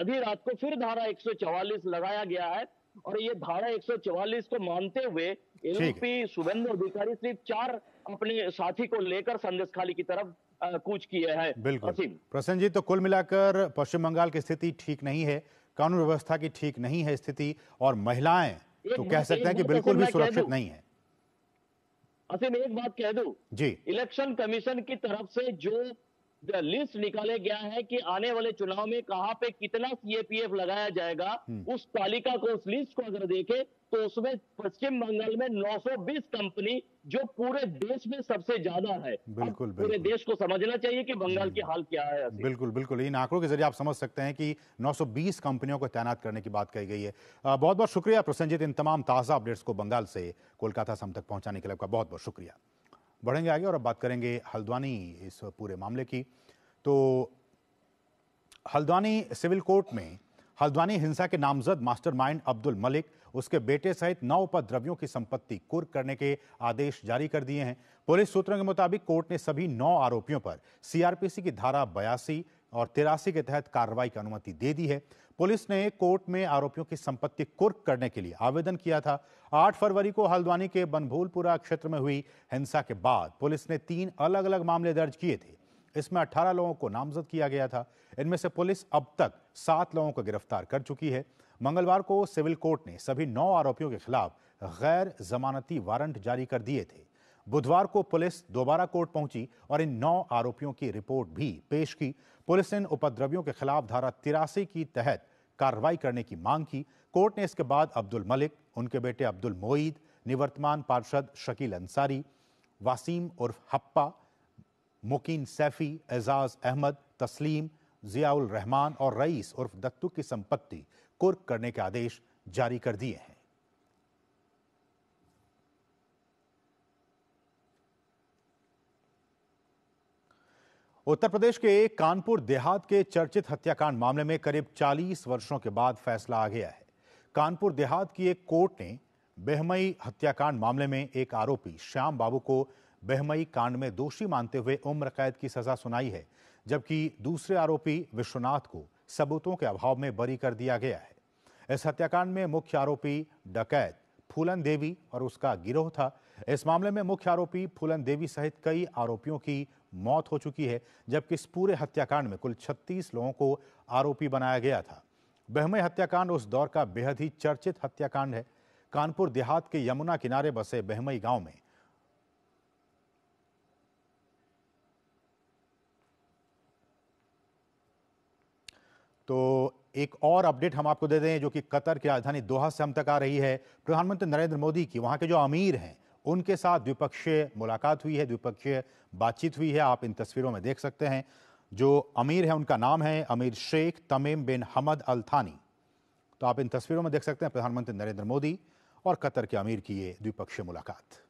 आधी रात को फिर धारा 144 लगाया गया है और ये धारा 144 को मानते हुए एलओपी सुवेंद्र अधिकारी सिर्फ चार अपने साथी को लेकर संदेश खाली की तरफ कूच किया है बिल्कुल प्रसन्न जी तो कुल मिलाकर पश्चिम बंगाल की स्थिति ठीक नहीं है कानून व्यवस्था की ठीक नहीं है स्थिति और महिलाएं तो कह सकते हैं कि बिल्कुल भी सुरक्षित नहीं है असिम एक बात कह दू जी इलेक्शन कमीशन की तरफ से जो लिस्ट निकाले गया है कि आने वाले चुनाव में कहां पे कितना सीएपीएफ लगाया जाएगा हम्म। उस तालिका को उस लिस्ट को अगर देखे तो उसमें पश्चिम बंगाल में 920 कंपनी जो पूरे देश में सबसे ज्यादा है बिल्कुल, बिल्कुल पूरे देश को समझना चाहिए कि बंगाल की हाल क्या है बिल्कुल बिल्कुल इन आंकड़ों के जरिए आप समझ सकते हैं कि 920 कंपनियों को तैनात करने की बात कही गई है बहुत बहुत शुक्रिया प्रसन्नजीत इन तमाम ताज़ा अपडेट्स को बंगाल से कोलकाता से हम तक पहुंचाने के लिए आपका बहुत बहुत शुक्रिया बढ़ेंगे आगे और अब बात करेंगे हल्द्वानी इस पूरे मामले की तो हल्द्वानी सिविल कोर्ट में हल्द्वानी हिंसा के नामजद मास्टरमाइंड अब्दुल मलिक उसके बेटे सहित नौ उपद्रवियों की संपत्ति कुर्क करने के आदेश जारी कर दिए हैं पुलिस सूत्रों के मुताबिक कोर्ट ने सभी नौ आरोपियों पर सीआरपीसी की धारा बयासी और तिरासी के तहत कार्रवाई की अनुमति दे दी है पुलिस ने कोर्ट में आरोपियों की संपत्ति कुर्क करने के लिए आवेदन किया था 8 फरवरी को हल्द्वानी के बनभूलपुरा क्षेत्र में हुई हिंसा के बाद पुलिस ने तीन अलग अलग मामले दर्ज किए थे इसमें 18 लोगों को नामजद किया गया था इनमें से पुलिस अब तक सात लोगों को गिरफ्तार कर चुकी है मंगलवार को सिविल कोर्ट ने सभी नौ आरोपियों के खिलाफ गैर जमानती वारंट जारी कर दिए थे बुधवार को पुलिस दोबारा कोर्ट पहुंची और इन नौ आरोपियों की रिपोर्ट भी पेश की पुलिस ने उपद्रवियों के खिलाफ धारा तिरासी की तहत कार्रवाई करने की मांग की कोर्ट ने इसके बाद अब्दुल मलिक उनके बेटे अब्दुल मोईद निवर्तमान पार्षद शकील अंसारी वासीम उर्फ हप्पा मुकीन सैफी एजाज अहमद तस्लीम जियाउल रहमान और रईस उर्फ दत्तू की संपत्ति कुर्क करने के आदेश जारी कर दिए हैं उत्तर प्रदेश के एक कानपुर देहात के चर्चित हत्याकांड मामले में करीब 40 वर्षों के बाद फैसला आ गया है कानपुर देहात की एक कोर्ट ने बेहमई हत्याकांड मामले में एक आरोपी श्याम बाबू को बेहमई कांड में दोषी मानते हुए उम्र कैद की सजा सुनाई है जबकि दूसरे आरोपी विश्वनाथ को सबूतों के अभाव में बरी कर दिया गया है इस हत्याकांड में मुख्य आरोपी डकैत फूलन देवी और उसका गिरोह था इस मामले में मुख्य आरोपी फूलन देवी सहित कई आरोपियों की मौत हो चुकी है जबकि इस पूरे हत्याकांड में कुल 36 लोगों को आरोपी बनाया गया था बहमय हत्याकांड उस दौर का बेहद ही चर्चित हत्याकांड है कानपुर देहात के यमुना किनारे बसे बहमई गांव में तो एक और अपडेट हम आपको दे दें जो कि कतर की राजधानी दोहा से हम तक आ रही है प्रधानमंत्री नरेंद्र मोदी की वहां के जो अमीर हैं उनके साथ द्विपक्षीय मुलाकात हुई है द्विपक्षीय बातचीत हुई है आप इन तस्वीरों में देख सकते हैं जो अमीर है उनका नाम है अमीर शेख तमीम बिन हमद अल थानी तो आप इन तस्वीरों में देख सकते हैं प्रधानमंत्री नरेंद्र मोदी और कतर के अमीर की ये द्विपक्षीय मुलाकात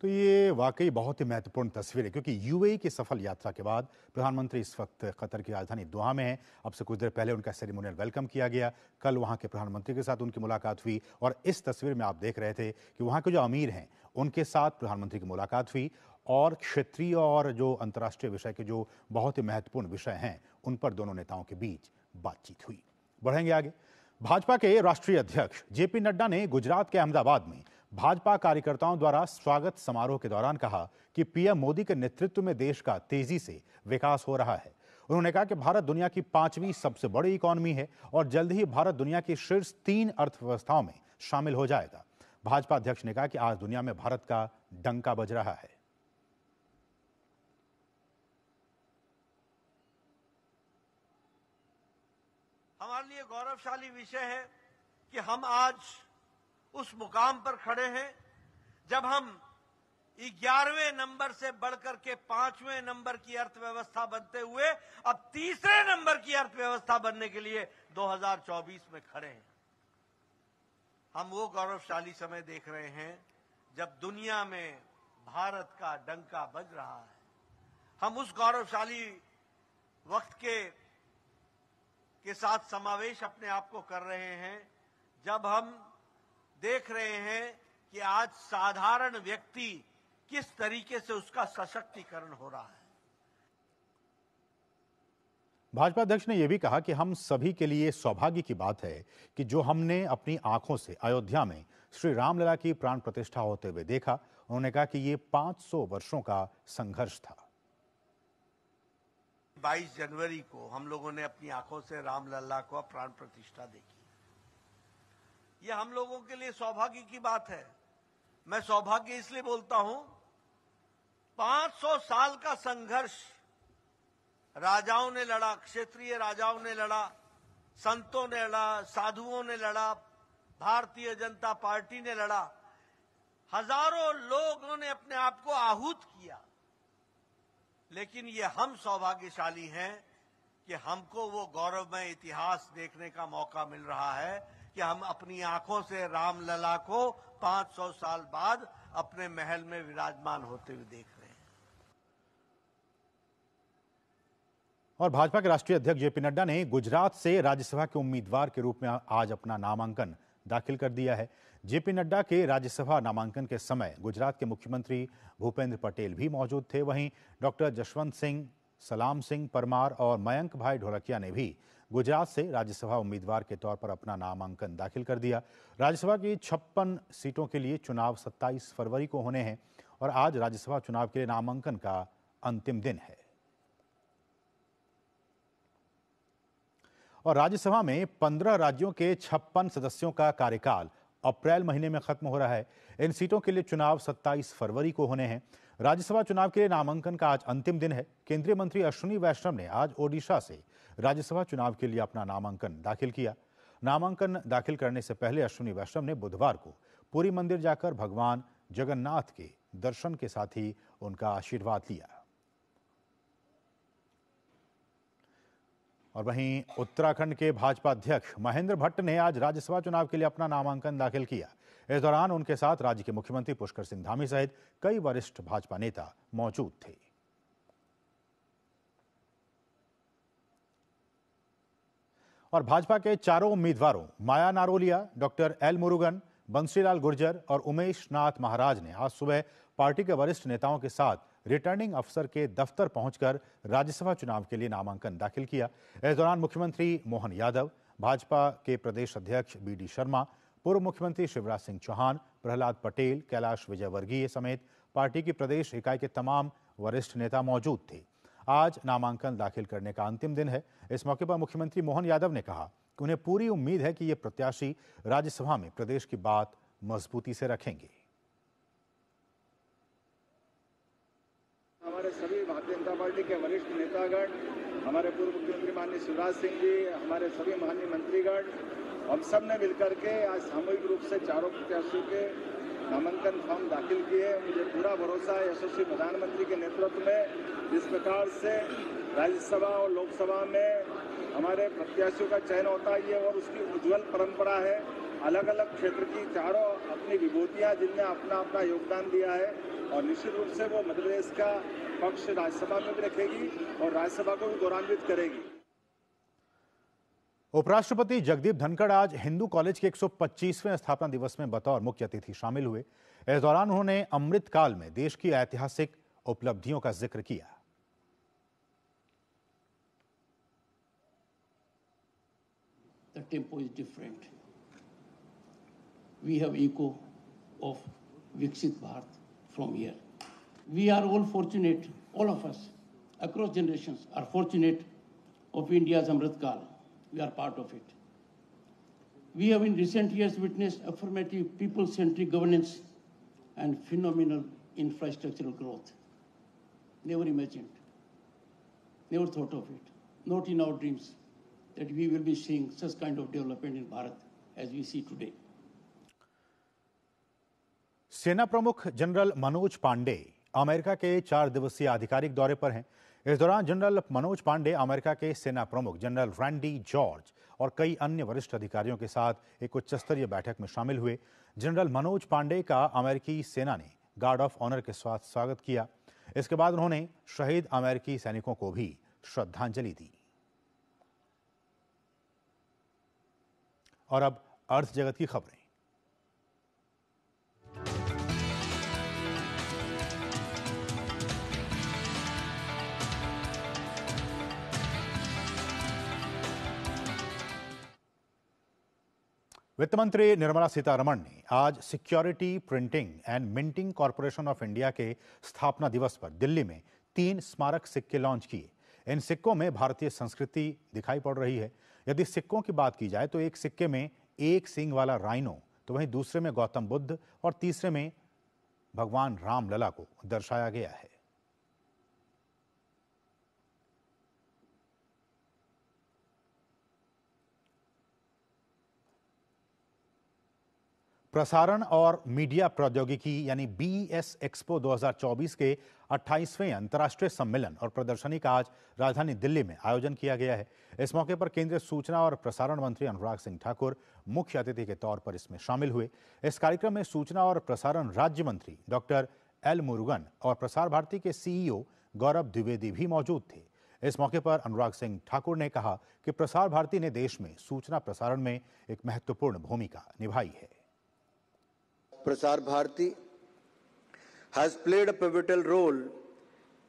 तो ये वाकई बहुत ही महत्वपूर्ण तस्वीर है क्योंकि यूएई की सफल यात्रा के बाद प्रधानमंत्री इस वक्त कतर की राजधानी दोहा में हैं अब से कुछ देर पहले उनका सेरेमोनियल वेलकम किया गया कल वहाँ के प्रधानमंत्री के साथ उनकी मुलाकात हुई और इस तस्वीर में आप देख रहे थे कि वहाँ के जो अमीर हैं उनके साथ प्रधानमंत्री की मुलाकात हुई और क्षेत्रीय और जो अंतर्राष्ट्रीय विषय के जो बहुत ही महत्वपूर्ण विषय हैं उन पर दोनों नेताओं के बीच बातचीत हुई बढ़ेंगे आगे भाजपा के राष्ट्रीय अध्यक्ष जेपी नड्डा ने गुजरात के अहमदाबाद में भाजपा कार्यकर्ताओं द्वारा स्वागत समारोह के दौरान कहा कि पीएम मोदी के नेतृत्व में देश का तेजी से विकास हो रहा है उन्होंने कहा कि भारत दुनिया की पांचवी सबसे बड़ी इकोनॉमी है और जल्द ही भारत दुनिया की शीर्ष तीन अर्थव्यवस्थाओं में शामिल हो जाएगा भाजपा अध्यक्ष ने कहा कि आज दुनिया में भारत का डंका बज रहा है हमारे लिए गौरवशाली विषय है कि हम आज उस मुकाम पर खड़े हैं जब हम ग्यारहवें नंबर से बढ़कर के पांचवें नंबर की अर्थव्यवस्था बनते हुए अब तीसरे नंबर की अर्थव्यवस्था बनने के लिए 2024 में खड़े हैं हम वो गौरवशाली समय देख रहे हैं जब दुनिया में भारत का डंका बज रहा है हम उस गौरवशाली वक्त के के साथ समावेश अपने आप को कर रहे हैं जब हम देख रहे हैं कि आज साधारण व्यक्ति किस तरीके से उसका सशक्तिकरण हो रहा है भाजपा अध्यक्ष ने यह भी कहा कि हम सभी के लिए सौभाग्य की बात है कि जो हमने अपनी आंखों से अयोध्या में श्री रामलला की प्राण प्रतिष्ठा होते हुए देखा उन्होंने कहा कि ये 500 वर्षों का संघर्ष था 22 जनवरी को हम लोगों ने अपनी आंखों से रामलला को प्राण प्रतिष्ठा देखी ये हम लोगों के लिए सौभाग्य की बात है मैं सौभाग्य इसलिए बोलता हूं 500 साल का संघर्ष राजाओं ने लड़ा क्षेत्रीय राजाओं ने लड़ा संतों ने लड़ा साधुओं ने लड़ा भारतीय जनता पार्टी ने लड़ा हजारों लोगों ने अपने आप को आहूत किया लेकिन ये हम सौभाग्यशाली हैं कि हमको वो गौरवमय इतिहास देखने का मौका मिल रहा है कि हम अपनी आंखों से राम लला को 500 साल बाद अपने महल में विराजमान होते हुए देख रहे हैं और भाजपा के राष्ट्रीय अध्यक्ष जेपी नड्डा ने गुजरात से राज्यसभा के उम्मीदवार के रूप में आज अपना नामांकन दाखिल कर दिया है जेपी नड्डा के राज्यसभा नामांकन के समय गुजरात के मुख्यमंत्री भूपेंद्र पटेल भी मौजूद थे वहीं डॉक्टर जसवंत सिंह सलाम सिंह परमार और मयंक भाई ढोलकिया ने भी गुजरात से राज्यसभा उम्मीदवार के तौर पर अपना नामांकन दाखिल कर दिया राज्यसभा की छप्पन सीटों के लिए चुनाव 27 फरवरी को होने हैं और आज राज्यसभा चुनाव के लिए नामांकन का अंतिम दिन है और राज्यसभा में 15 राज्यों के छप्पन सदस्यों का कार्यकाल अप्रैल महीने में खत्म हो रहा है इन सीटों के लिए चुनाव 27 फरवरी को होने हैं राज्यसभा चुनाव के लिए नामांकन का आज अंतिम दिन है केंद्रीय मंत्री अश्विनी वैष्णव ने आज ओडिशा से राज्यसभा चुनाव के लिए अपना नामांकन दाखिल किया नामांकन दाखिल करने से पहले अश्विनी वैष्णव ने बुधवार को पूरी मंदिर जाकर भगवान जगन्नाथ के दर्शन के साथ ही उनका आशीर्वाद लिया और वहीं उत्तराखंड के भाजपा अध्यक्ष महेंद्र भट्ट ने आज राज्यसभा चुनाव के लिए अपना नामांकन दाखिल किया इस दौरान उनके साथ राज्य के मुख्यमंत्री पुष्कर सिंह धामी सहित कई वरिष्ठ भाजपा नेता मौजूद थे और भाजपा के चारों उम्मीदवारों माया नारोलिया डॉक्टर एल मुरुगन बंसीलाल गुर्जर और उमेश नाथ महाराज ने आज सुबह पार्टी के वरिष्ठ नेताओं के साथ रिटर्निंग अफसर के दफ्तर पहुंचकर राज्यसभा चुनाव के लिए नामांकन दाखिल किया इस दौरान मुख्यमंत्री मोहन यादव भाजपा के प्रदेश अध्यक्ष बी डी शर्मा पूर्व मुख्यमंत्री शिवराज सिंह चौहान प्रहलाद पटेल कैलाश विजयवर्गीय समेत पार्टी की प्रदेश इकाई के तमाम वरिष्ठ नेता मौजूद थे आज नामांकन दाखिल करने का अंतिम दिन है इस मौके पर मुख्यमंत्री मोहन यादव ने कहा कि उन्हें पूरी उम्मीद है कि ये प्रत्याशी राज्यसभा में प्रदेश की बात मजबूती से रखेंगे हमारे सभी भारतीय जनता पार्टी के वरिष्ठ नेतागण हमारे पूर्व मुख्यमंत्री माननीय शिवराज सिंह जी हमारे सभी माननीय मंत्रीगण हम सब ने मिलकर के आज सामूहिक रूप से चारों प्रत्याशियों के नामांकन फॉर्म दाखिल किए मुझे पूरा भरोसा है यशस्वी प्रधानमंत्री के नेतृत्व में जिस प्रकार से राज्यसभा और लोकसभा में हमारे प्रत्याशियों का चयन होता है और उसकी उज्जवल परंपरा है अलग अलग क्षेत्र की चारों अपनी विभूतियाँ जिनने अपना अपना योगदान दिया है और निश्चित रूप से वो मध्यप्रदेश का पक्ष राज्यसभा में भी रखेगी और राज्यसभा को भी गौरवान्वित करेगी उपराष्ट्रपति जगदीप धनखड़ आज हिंदू कॉलेज के 125वें स्थापना दिवस में बतौर मुख्य अतिथि शामिल हुए इस दौरान उन्होंने अमृतकाल में देश की ऐतिहासिक उपलब्धियों का जिक्र किया tempo is different we we are part of it. We have in recent years witnessed affirmative people-centric governance and phenomenal infrastructural growth. Never imagined, never thought of it, not in our dreams that we will be seeing such kind of development in Bharat as we see today. सेना प्रमुख जनरल मनोज पांडे अमेरिका के चार दिवसीय आधिकारिक दौरे पर हैं इस दौरान जनरल मनोज पांडे अमेरिका के सेना प्रमुख जनरल रैंडी जॉर्ज और कई अन्य वरिष्ठ अधिकारियों के साथ एक उच्च स्तरीय बैठक में शामिल हुए जनरल मनोज पांडे का अमेरिकी सेना ने गार्ड ऑफ ऑनर के साथ स्वागत किया इसके बाद उन्होंने शहीद अमेरिकी सैनिकों को भी श्रद्धांजलि दी और अब अर्थ जगत की खबरें वित्त मंत्री निर्मला सीतारमण ने आज security printing and minting corporation of India के स्थापना दिवस पर दिल्ली में तीन स्मारक सिक्के लॉन्च किए इन सिक्कों में भारतीय संस्कृति दिखाई पड़ रही है यदि सिक्कों की बात की जाए तो एक सिक्के में एक सिंह वाला राइनो तो वहीं दूसरे में गौतम बुद्ध और तीसरे में भगवान रामलला को दर्शाया गया है प्रसारण और मीडिया प्रौद्योगिकी यानी बी एस एक्सपो 2024 के 28वें अंतर्राष्ट्रीय सम्मेलन और प्रदर्शनी का आज राजधानी दिल्ली में आयोजन किया गया है इस मौके पर केंद्रीय सूचना और प्रसारण मंत्री अनुराग सिंह ठाकुर मुख्य अतिथि के तौर पर इसमें शामिल हुए इस कार्यक्रम में सूचना और प्रसारण राज्य मंत्री डॉक्टर एल मुरुगन और प्रसार भारती के सीईओ e गौरव द्विवेदी भी मौजूद थे इस मौके पर अनुराग सिंह ठाकुर ने कहा कि प्रसार भारती ने देश में सूचना प्रसारण में एक महत्वपूर्ण भूमिका निभाई है Prasar Bharati, has played a pivotal role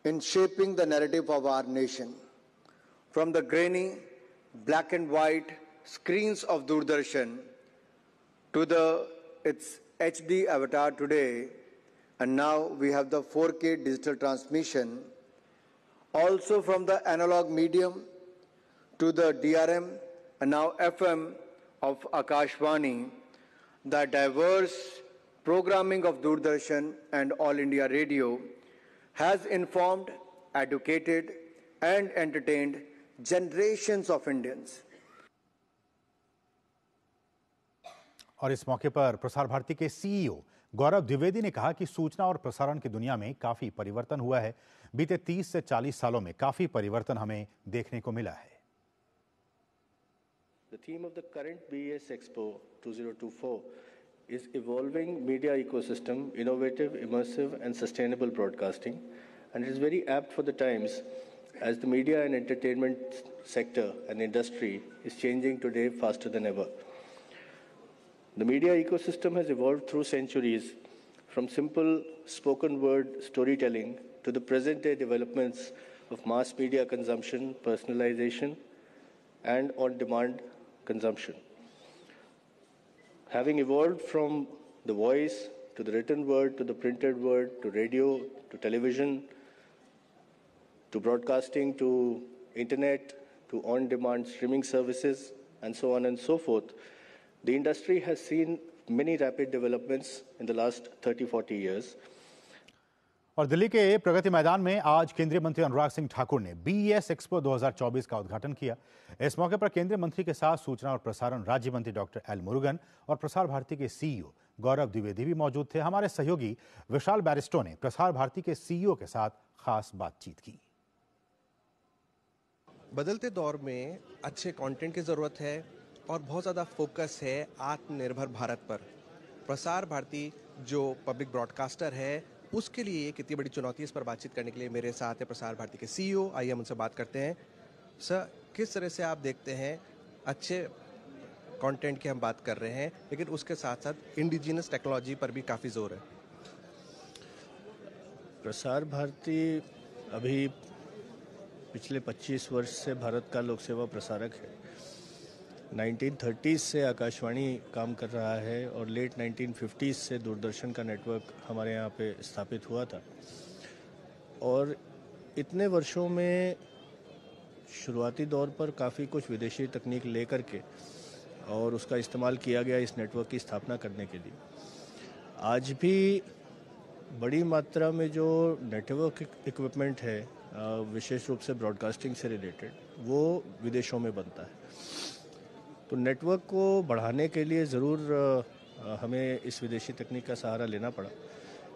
in shaping the narrative of our nation. From the grainy, black and white screens of Doordarshan to the its HD avatar today, and now we have the 4K digital transmission. Also from the analog medium to the DRM and now FM of Akashvani, the diverse programming of Doordarshan and All India Radio has informed, educated and entertained generations of Indians. और इस मौके पर प्रसार भारती के सीईओ e गौरव द्विवेदी ने कहा कि सूचना और प्रसारण की दुनिया में काफी परिवर्तन हुआ है बीते 30 से 40 सालों में काफी परिवर्तन हमें देखने को मिला है the theme of the current B S expo 2024 is evolving media ecosystem, innovative, immersive, and sustainable broadcasting, and it is very apt for the times as the media and entertainment sector and industry is changing today faster than ever. The media ecosystem has evolved through centuries from simple spoken word storytelling to the present day developments of mass media consumption, personalization, and on demand consumption having evolved from the voice to the written word to the printed word to radio to television to broadcasting to internet to on demand streaming services and so on and so forth, the industry has seen many rapid developments in the last 30, 40 years. और दिल्ली के प्रगति मैदान में आज केंद्रीय मंत्री अनुराग सिंह ठाकुर ने एस एक्सपो 2024 का उद्घाटन किया इस मौके पर केंद्रीय मंत्री के साथ सूचना और प्रसारण राज्य मंत्री डॉक्टर एल मुरुगन और प्रसार भारती के सीईओ e गौरव द्विवेदी भी मौजूद थे हमारे सहयोगी विशाल बैरिस्टो ने प्रसार भारती के सीईओ e के साथ खास बातचीत की बदलते दौर में अच्छे कंटेंट की ज़रूरत है और बहुत ज़्यादा फोकस है आत्मनिर्भर भारत पर प्रसार भारती जो पब्लिक ब्रॉडकास्टर है उसके लिए कितनी बड़ी चुनौती है इस पर बातचीत करने के लिए मेरे साथ है प्रसार भारती के सीईओ e आइए हम उनसे बात करते हैं सर किस तरह से आप देखते हैं अच्छे कंटेंट की हम बात कर रहे हैं लेकिन उसके साथ साथ इंडिजिनस टेक्नोलॉजी पर भी काफ़ी जोर है प्रसार भारती अभी पिछले 25 वर्ष से भारत का लोक सेवा प्रसारक है 1930 से आकाशवाणी काम कर रहा है और लेट 1950 से दूरदर्शन का नेटवर्क हमारे यहाँ पे स्थापित हुआ था और इतने वर्षों में शुरुआती दौर पर काफ़ी कुछ विदेशी तकनीक लेकर के और उसका इस्तेमाल किया गया इस नेटवर्क की स्थापना करने के लिए आज भी बड़ी मात्रा में जो नेटवर्क इक्विपमेंट है विशेष रूप से ब्रॉडकास्टिंग से रिलेटेड वो विदेशों में बनता है तो नेटवर्क को बढ़ाने के लिए ज़रूर हमें इस विदेशी तकनीक का सहारा लेना पड़ा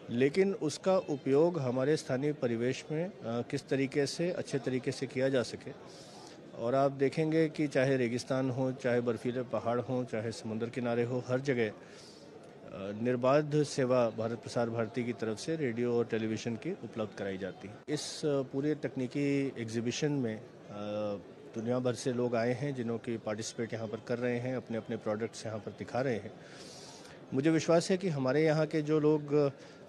लेकिन उसका उपयोग हमारे स्थानीय परिवेश में किस तरीके से अच्छे तरीके से किया जा सके और आप देखेंगे कि चाहे रेगिस्तान हो चाहे बर्फीले पहाड़ हो चाहे समुद्र किनारे हो हर जगह निर्बाध सेवा भारत प्रसार भारती की तरफ से रेडियो और टेलीविज़न की उपलब्ध कराई जाती है इस पूरे तकनीकी एग्जीबिशन में दुनिया भर से लोग आए हैं जिन्हों की पार्टिसिपेट यहाँ पर कर रहे हैं अपने अपने प्रोडक्ट्स यहाँ पर दिखा रहे हैं मुझे विश्वास है कि हमारे यहाँ के जो लोग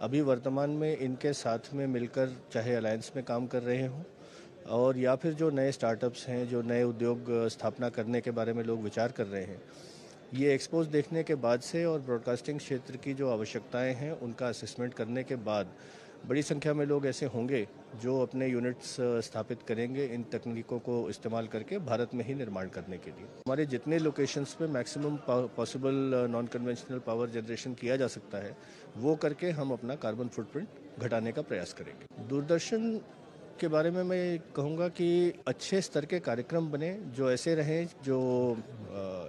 अभी वर्तमान में इनके साथ में मिलकर चाहे अलायंस में काम कर रहे हों और या फिर जो नए स्टार्टअप्स हैं जो नए उद्योग स्थापना करने के बारे में लोग विचार कर रहे हैं ये एक्सपोज देखने के बाद से और ब्रॉडकास्टिंग क्षेत्र की जो आवश्यकताएं हैं उनका असेसमेंट करने के बाद बड़ी संख्या में लोग ऐसे होंगे जो अपने यूनिट्स स्थापित करेंगे इन तकनीकों को इस्तेमाल करके भारत में ही निर्माण करने के लिए हमारे जितने लोकेशंस पे maximum possible non conventional power generation किया जा सकता है वो करके हम अपना कार्बन फुटप्रिंट घटाने का प्रयास करेंगे दूरदर्शन के बारे में मैं कहूँगा कि अच्छे स्तर के कार्यक्रम बने जो ऐसे रहें जो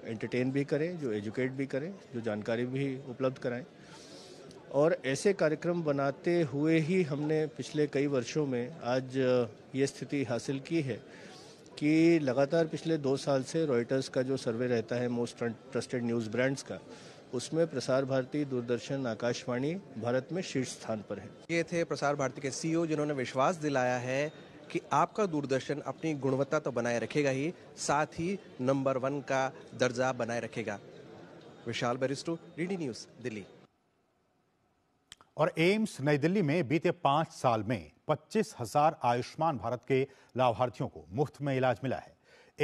एंटरटेन भी करें जो एजुकेट भी करें जो जानकारी भी उपलब्ध कराएं और ऐसे कार्यक्रम बनाते हुए ही हमने पिछले कई वर्षों में आज ये स्थिति हासिल की है कि लगातार पिछले दो साल से रॉयटर्स का जो सर्वे रहता है मोस्ट ट्रस्टेड न्यूज़ ब्रांड्स का उसमें प्रसार भारती दूरदर्शन आकाशवाणी भारत में शीर्ष स्थान पर है ये थे प्रसार भारती के सीईओ e जिन्होंने विश्वास दिलाया है कि आपका दूरदर्शन अपनी गुणवत्ता तो बनाए रखेगा ही साथ ही नंबर वन का दर्जा बनाए रखेगा विशाल बरिस्टो डी न्यूज़ दिल्ली और एम्स नई दिल्ली में बीते पांच साल में पच्चीस हजार आयुष्मान भारत के लाभार्थियों को मुफ्त में इलाज मिला है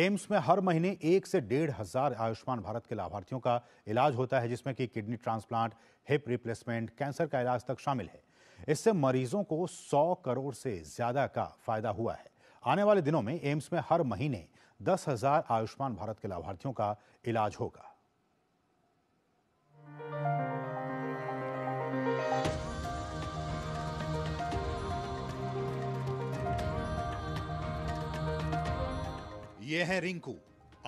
एम्स में हर महीने एक से डेढ़ हजार आयुष्मान भारत के लाभार्थियों का इलाज होता है जिसमें कि kidney transplant hip replacement cancer का इलाज तक शामिल है इससे मरीजों को 100 करोड़ से ज्यादा का फायदा हुआ है आने वाले दिनों में एम्स में हर महीने दस हजार आयुष्मान भारत के लाभार्थियों का इलाज होगा ये है रिंकू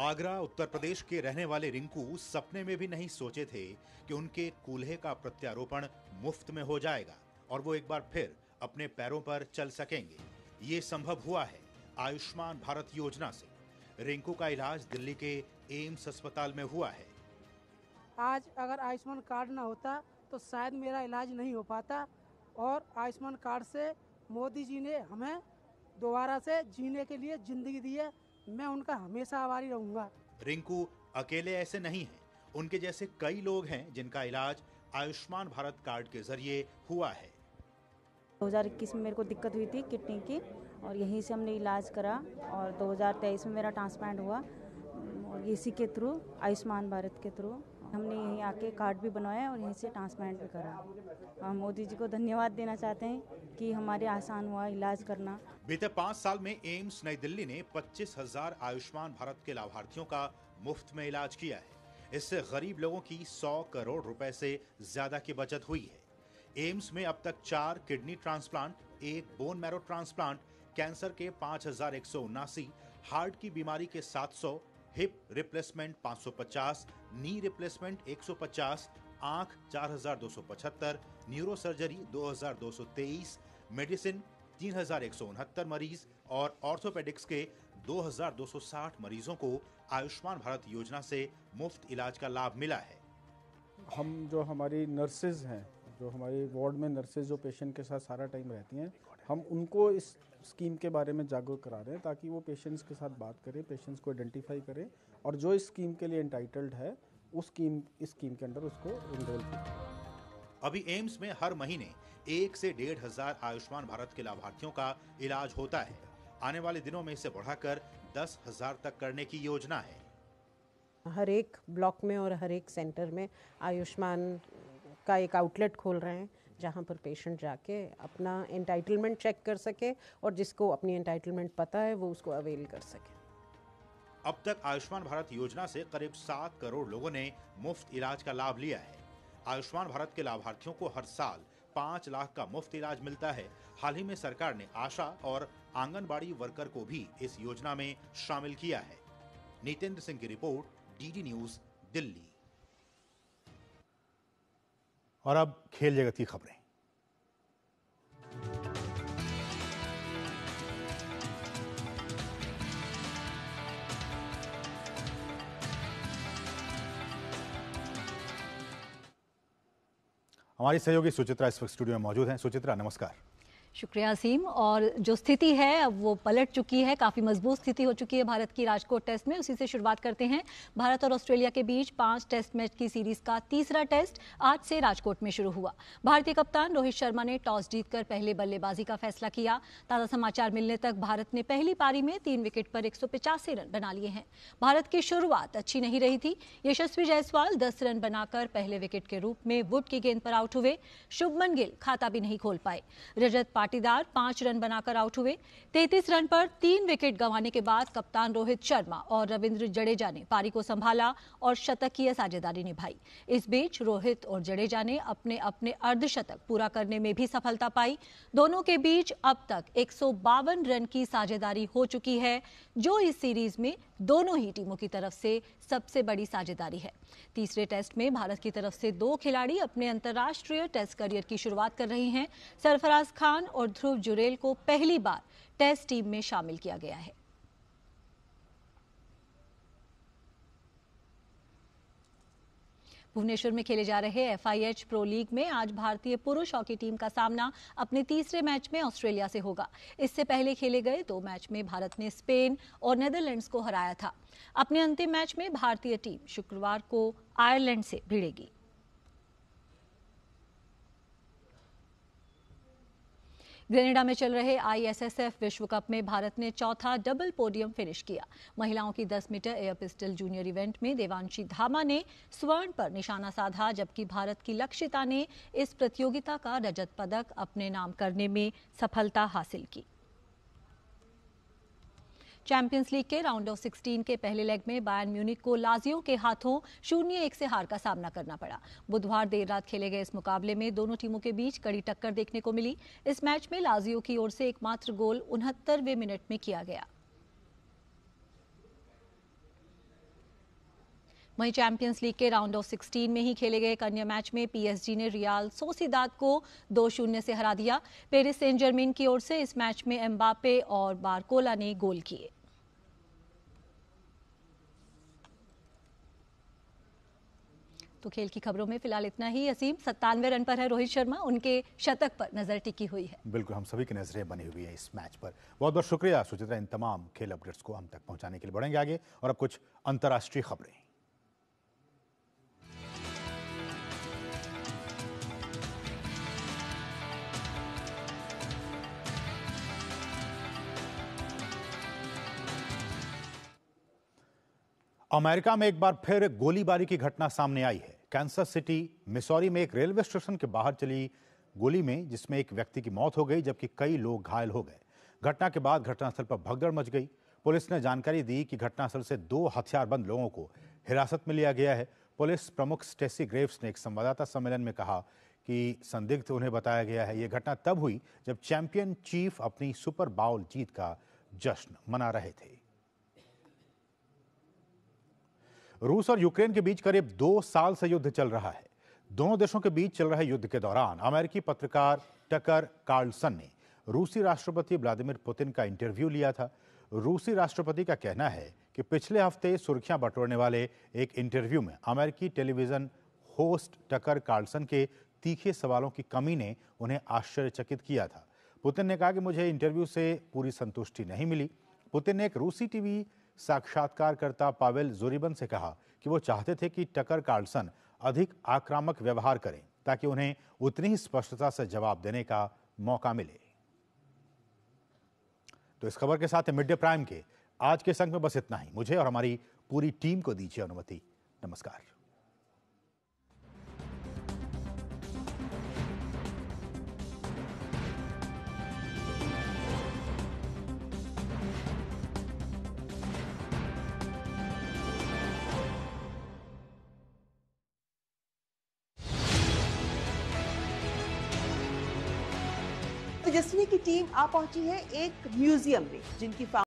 आगरा उत्तर प्रदेश के रहने वाले रिंकू सपने में भी नहीं सोचे थे कि उनके कूल्हे का प्रत्यारोपण मुफ्त में हो जाएगा और वो एक बार फिर अपने पैरों पर चल सकेंगे ये संभव हुआ है आयुष्मान भारत योजना से रिंकू का इलाज दिल्ली के एम्स अस्पताल में हुआ है आज अगर आयुष्मान कार्ड ना होता तो शायद मेरा इलाज नहीं हो पाता और आयुष्मान कार्ड से मोदी जी ने हमें दोबारा से जीने के लिए जिंदगी दी है मैं उनका हमेशा आभारी रहूंगा रिंकू अकेले ऐसे नहीं है उनके जैसे कई लोग हैं जिनका इलाज आयुष्मान भारत कार्ड के जरिए हुआ है 2021 में मेरे को दिक्कत हुई थी किडनी की और यहीं से हमने इलाज करा और 2023 में मेरा ट्रांसप्लांट हुआ और इसी के थ्रू आयुष्मान भारत के थ्रू हमने यहीं आके कार्ड भी बनवाया और यहीं से ट्रांसप्लांट भी करा हम हाँ, मोदी जी को धन्यवाद देना चाहते हैं कि हमारे आसान हुआ इलाज करना बीते पाँच साल में एम्स नई दिल्ली ने पच्चीस हजार आयुष्मान भारत के लाभार्थियों का मुफ्त में इलाज किया है इससे गरीब लोगों की सौ करोड़ रुपए से ज्यादा की बचत हुई है एम्स में अब तक चार किडनी ट्रांसप्लांट एक बोन मैरो ट्रांसप्लांट कैंसर के पाँच हजार एक सौ हार्ट की बीमारी के सात सौ हिप रिप्लेसमेंट 550 नी रिप्लेसमेंट 150, आंख 4275, न्यूरो सर्जरी 2223, मेडिसिन तीन मरीज और ऑर्थोपेडिक्स के 2260 मरीजों को आयुष्मान भारत योजना से मुफ्त इलाज का लाभ मिला है हम जो हमारी नर्सेज हैं जो हमारी वार्ड में नर्सेज जो पेशेंट के साथ सारा टाइम रहती हैं हम उनको इस स्कीम के बारे में जागरूक करा रहे हैं ताकि वो पेशेंट्स के साथ बात करें पेशेंट्स को आइडेंटिफाई करें और जो इस स्कीम के लिए एंटाइटल्ड है उस स्कीम स्कीम के अंदर उसको इनरोल किया अभी एम्स में हर महीने एक से डेढ़ हजार आयुष्मान भारत के लाभार्थियों का इलाज होता है आने वाले दिनों में इसे बढ़ाकर दस हजार तक करने की योजना है हर एक ब्लॉक में और हर एक सेंटर में आयुष्मान का एक आउटलेट खोल रहे हैं जहाँ पर पेशेंट जाके अपना एंटाइटलमेंट चेक कर सके और जिसको अपनी एंटाइटलमेंट पता है वो उसको अवेल कर सके अब तक आयुष्मान भारत योजना से करीब सात करोड़ लोगों ने मुफ्त इलाज का लाभ लिया है आयुष्मान भारत के लाभार्थियों को हर साल पाँच लाख का मुफ्त इलाज मिलता है हाल ही में सरकार ने आशा और आंगनबाड़ी वर्कर को भी इस योजना में शामिल किया है नितेंद्र सिंह की रिपोर्ट डीडी न्यूज दिल्ली और अब खेल जगत की खबरें हमारी सहयोगी सुचित्रा इस वक्त स्टूडियो में मौजूद हैं सुचित्रा नमस्कार शुक्रिया असीम और जो स्थिति है अब वो पलट चुकी है काफ़ी मजबूत स्थिति हो चुकी है भारत की राजकोट टेस्ट में उसी से शुरुआत करते हैं भारत और ऑस्ट्रेलिया के बीच पांच टेस्ट मैच की सीरीज का तीसरा टेस्ट आज से राजकोट में शुरू हुआ भारतीय कप्तान रोहित शर्मा ने टॉस जीतकर पहले बल्लेबाजी का फैसला किया ताज़ा समाचार मिलने तक भारत ने पहली पारी में तीन विकेट पर एक रन बना लिए हैं भारत की शुरुआत अच्छी नहीं रही थी यशस्वी जायसवाल दस रन बनाकर पहले विकेट के रूप में वुड की गेंद पर आउट हुए शुभमन गिल खाता भी नहीं खोल पाए रजत पाटीदार पांच रन बनाकर आउट हुए 33 रन पर तीन विकेट गंवाने के बाद कप्तान रोहित शर्मा और रविंद्र जडेजा ने पारी को संभाला और शतकीय साझेदारी निभाई इस बीच रोहित और जडेजा ने अपने अपने अर्धशतक पूरा करने में भी सफलता पाई दोनों के बीच अब तक एक रन की साझेदारी हो चुकी है जो इस सीरीज में दोनों ही टीमों की तरफ से सबसे बड़ी साझेदारी है तीसरे टेस्ट में भारत की तरफ से दो खिलाड़ी अपने अंतर्राष्ट्रीय टेस्ट करियर की शुरुआत कर रहे हैं सरफराज खान और ध्रुव जुरेल को पहली बार टेस्ट टीम में शामिल किया गया है भुवनेश्वर में खेले जा रहे एफआईएच प्रो लीग में आज भारतीय पुरुष हॉकी टीम का सामना अपने तीसरे मैच में ऑस्ट्रेलिया से होगा इससे पहले खेले गए दो मैच में भारत ने स्पेन और नेदरलैंड्स को हराया था अपने अंतिम मैच में भारतीय टीम शुक्रवार को आयरलैंड से भिड़ेगी ग्रेनेडा में चल रहे आईएसएसएफ विश्व कप में भारत ने चौथा डबल पोडियम फिनिश किया महिलाओं की 10 metre air pistol junior event में देवांशी धामा ने स्वर्ण पर निशाना साधा जबकि भारत की लक्षिता ने इस प्रतियोगिता का रजत पदक अपने नाम करने में सफलता हासिल की चैंपियंस लीग के राउंड ऑफ 16 के पहले लेग में बायर्न म्यूनिक को लाजियो के हाथों शून्य एक से हार का सामना करना पड़ा बुधवार देर रात खेले गए इस मुकाबले में दोनों टीमों के बीच कड़ी टक्कर देखने को मिली इस मैच में लाजियो की ओर से एकमात्र गोल उनहत्तरवे मिनट में किया गया वहीं चैंपियंस लीग के राउंड ऑफ 16 में ही खेले गए एक अन्य मैच में पीएसजी ने रियाल सोसीदाद को दो शून्य से हरा दिया पेरिस सेंट जर्मिन की ओर से इस मैच में एम्बापे और बारकोला ने गोल किए तो खेल की खबरों में फिलहाल इतना ही असीम सत्तानवे रन पर है रोहित शर्मा उनके शतक पर नजर टिकी हुई है बिल्कुल हम सभी की नजरें बनी हुई है इस मैच पर बहुत बहुत शुक्रिया सुचित्रा इन तमाम खेल अपडेट्स को हम तक पहुंचाने के लिए बढ़ेंगे आगे और अब कुछ अंतर्राष्ट्रीय खबरें अमेरिका में एक बार फिर गोलीबारी की घटना सामने आई है कैंसर सिटी मिसौरी में एक रेलवे स्टेशन के बाहर चली गोली में जिसमें एक व्यक्ति की मौत हो गई जबकि कई लोग घायल हो गए घटना के बाद घटनास्थल पर भगदड़ मच गई पुलिस ने जानकारी दी कि घटनास्थल से दो हथियारबंद लोगों को हिरासत में लिया गया है पुलिस प्रमुख स्टेसी ग्रेव्स ने एक संवाददाता सम्मेलन में कहा कि संदिग्ध उन्हें बताया गया है ये घटना तब हुई जब चैंपियन चीफ अपनी सुपर बाउल जीत का जश्न मना रहे थे रूस और यूक्रेन के बीच करीब दो साल से युद्ध चल रहा है दोनों देशों के बीच चल रहे युद्ध के दौरान अमेरिकी पत्रकार टकर कार्लसन ने रूसी राष्ट्रपति व्लादिमीर पुतिन का इंटरव्यू लिया था रूसी राष्ट्रपति का कहना है कि पिछले हफ्ते सुर्खियां बटोरने वाले एक इंटरव्यू में अमेरिकी टेलीविजन होस्ट टकर कार्लसन के तीखे सवालों की कमी ने उन्हें आश्चर्यचकित किया था पुतिन ने कहा कि मुझे इंटरव्यू से पूरी संतुष्टि नहीं मिली पुतिन ने एक रूसी टीवी साक्षात्कारकर्ता पावेल जोरिबन से कहा कि वो चाहते थे कि टकर कार्लसन अधिक आक्रामक व्यवहार करें ताकि उन्हें उतनी ही स्पष्टता से जवाब देने का मौका मिले तो इस खबर के साथ मिड डे प्राइम के आज के संग में बस इतना ही मुझे और हमारी पूरी टीम को दीजिए अनुमति नमस्कार डेस्टिनी की टीम आ पहुंची है एक म्यूजियम में जिनकी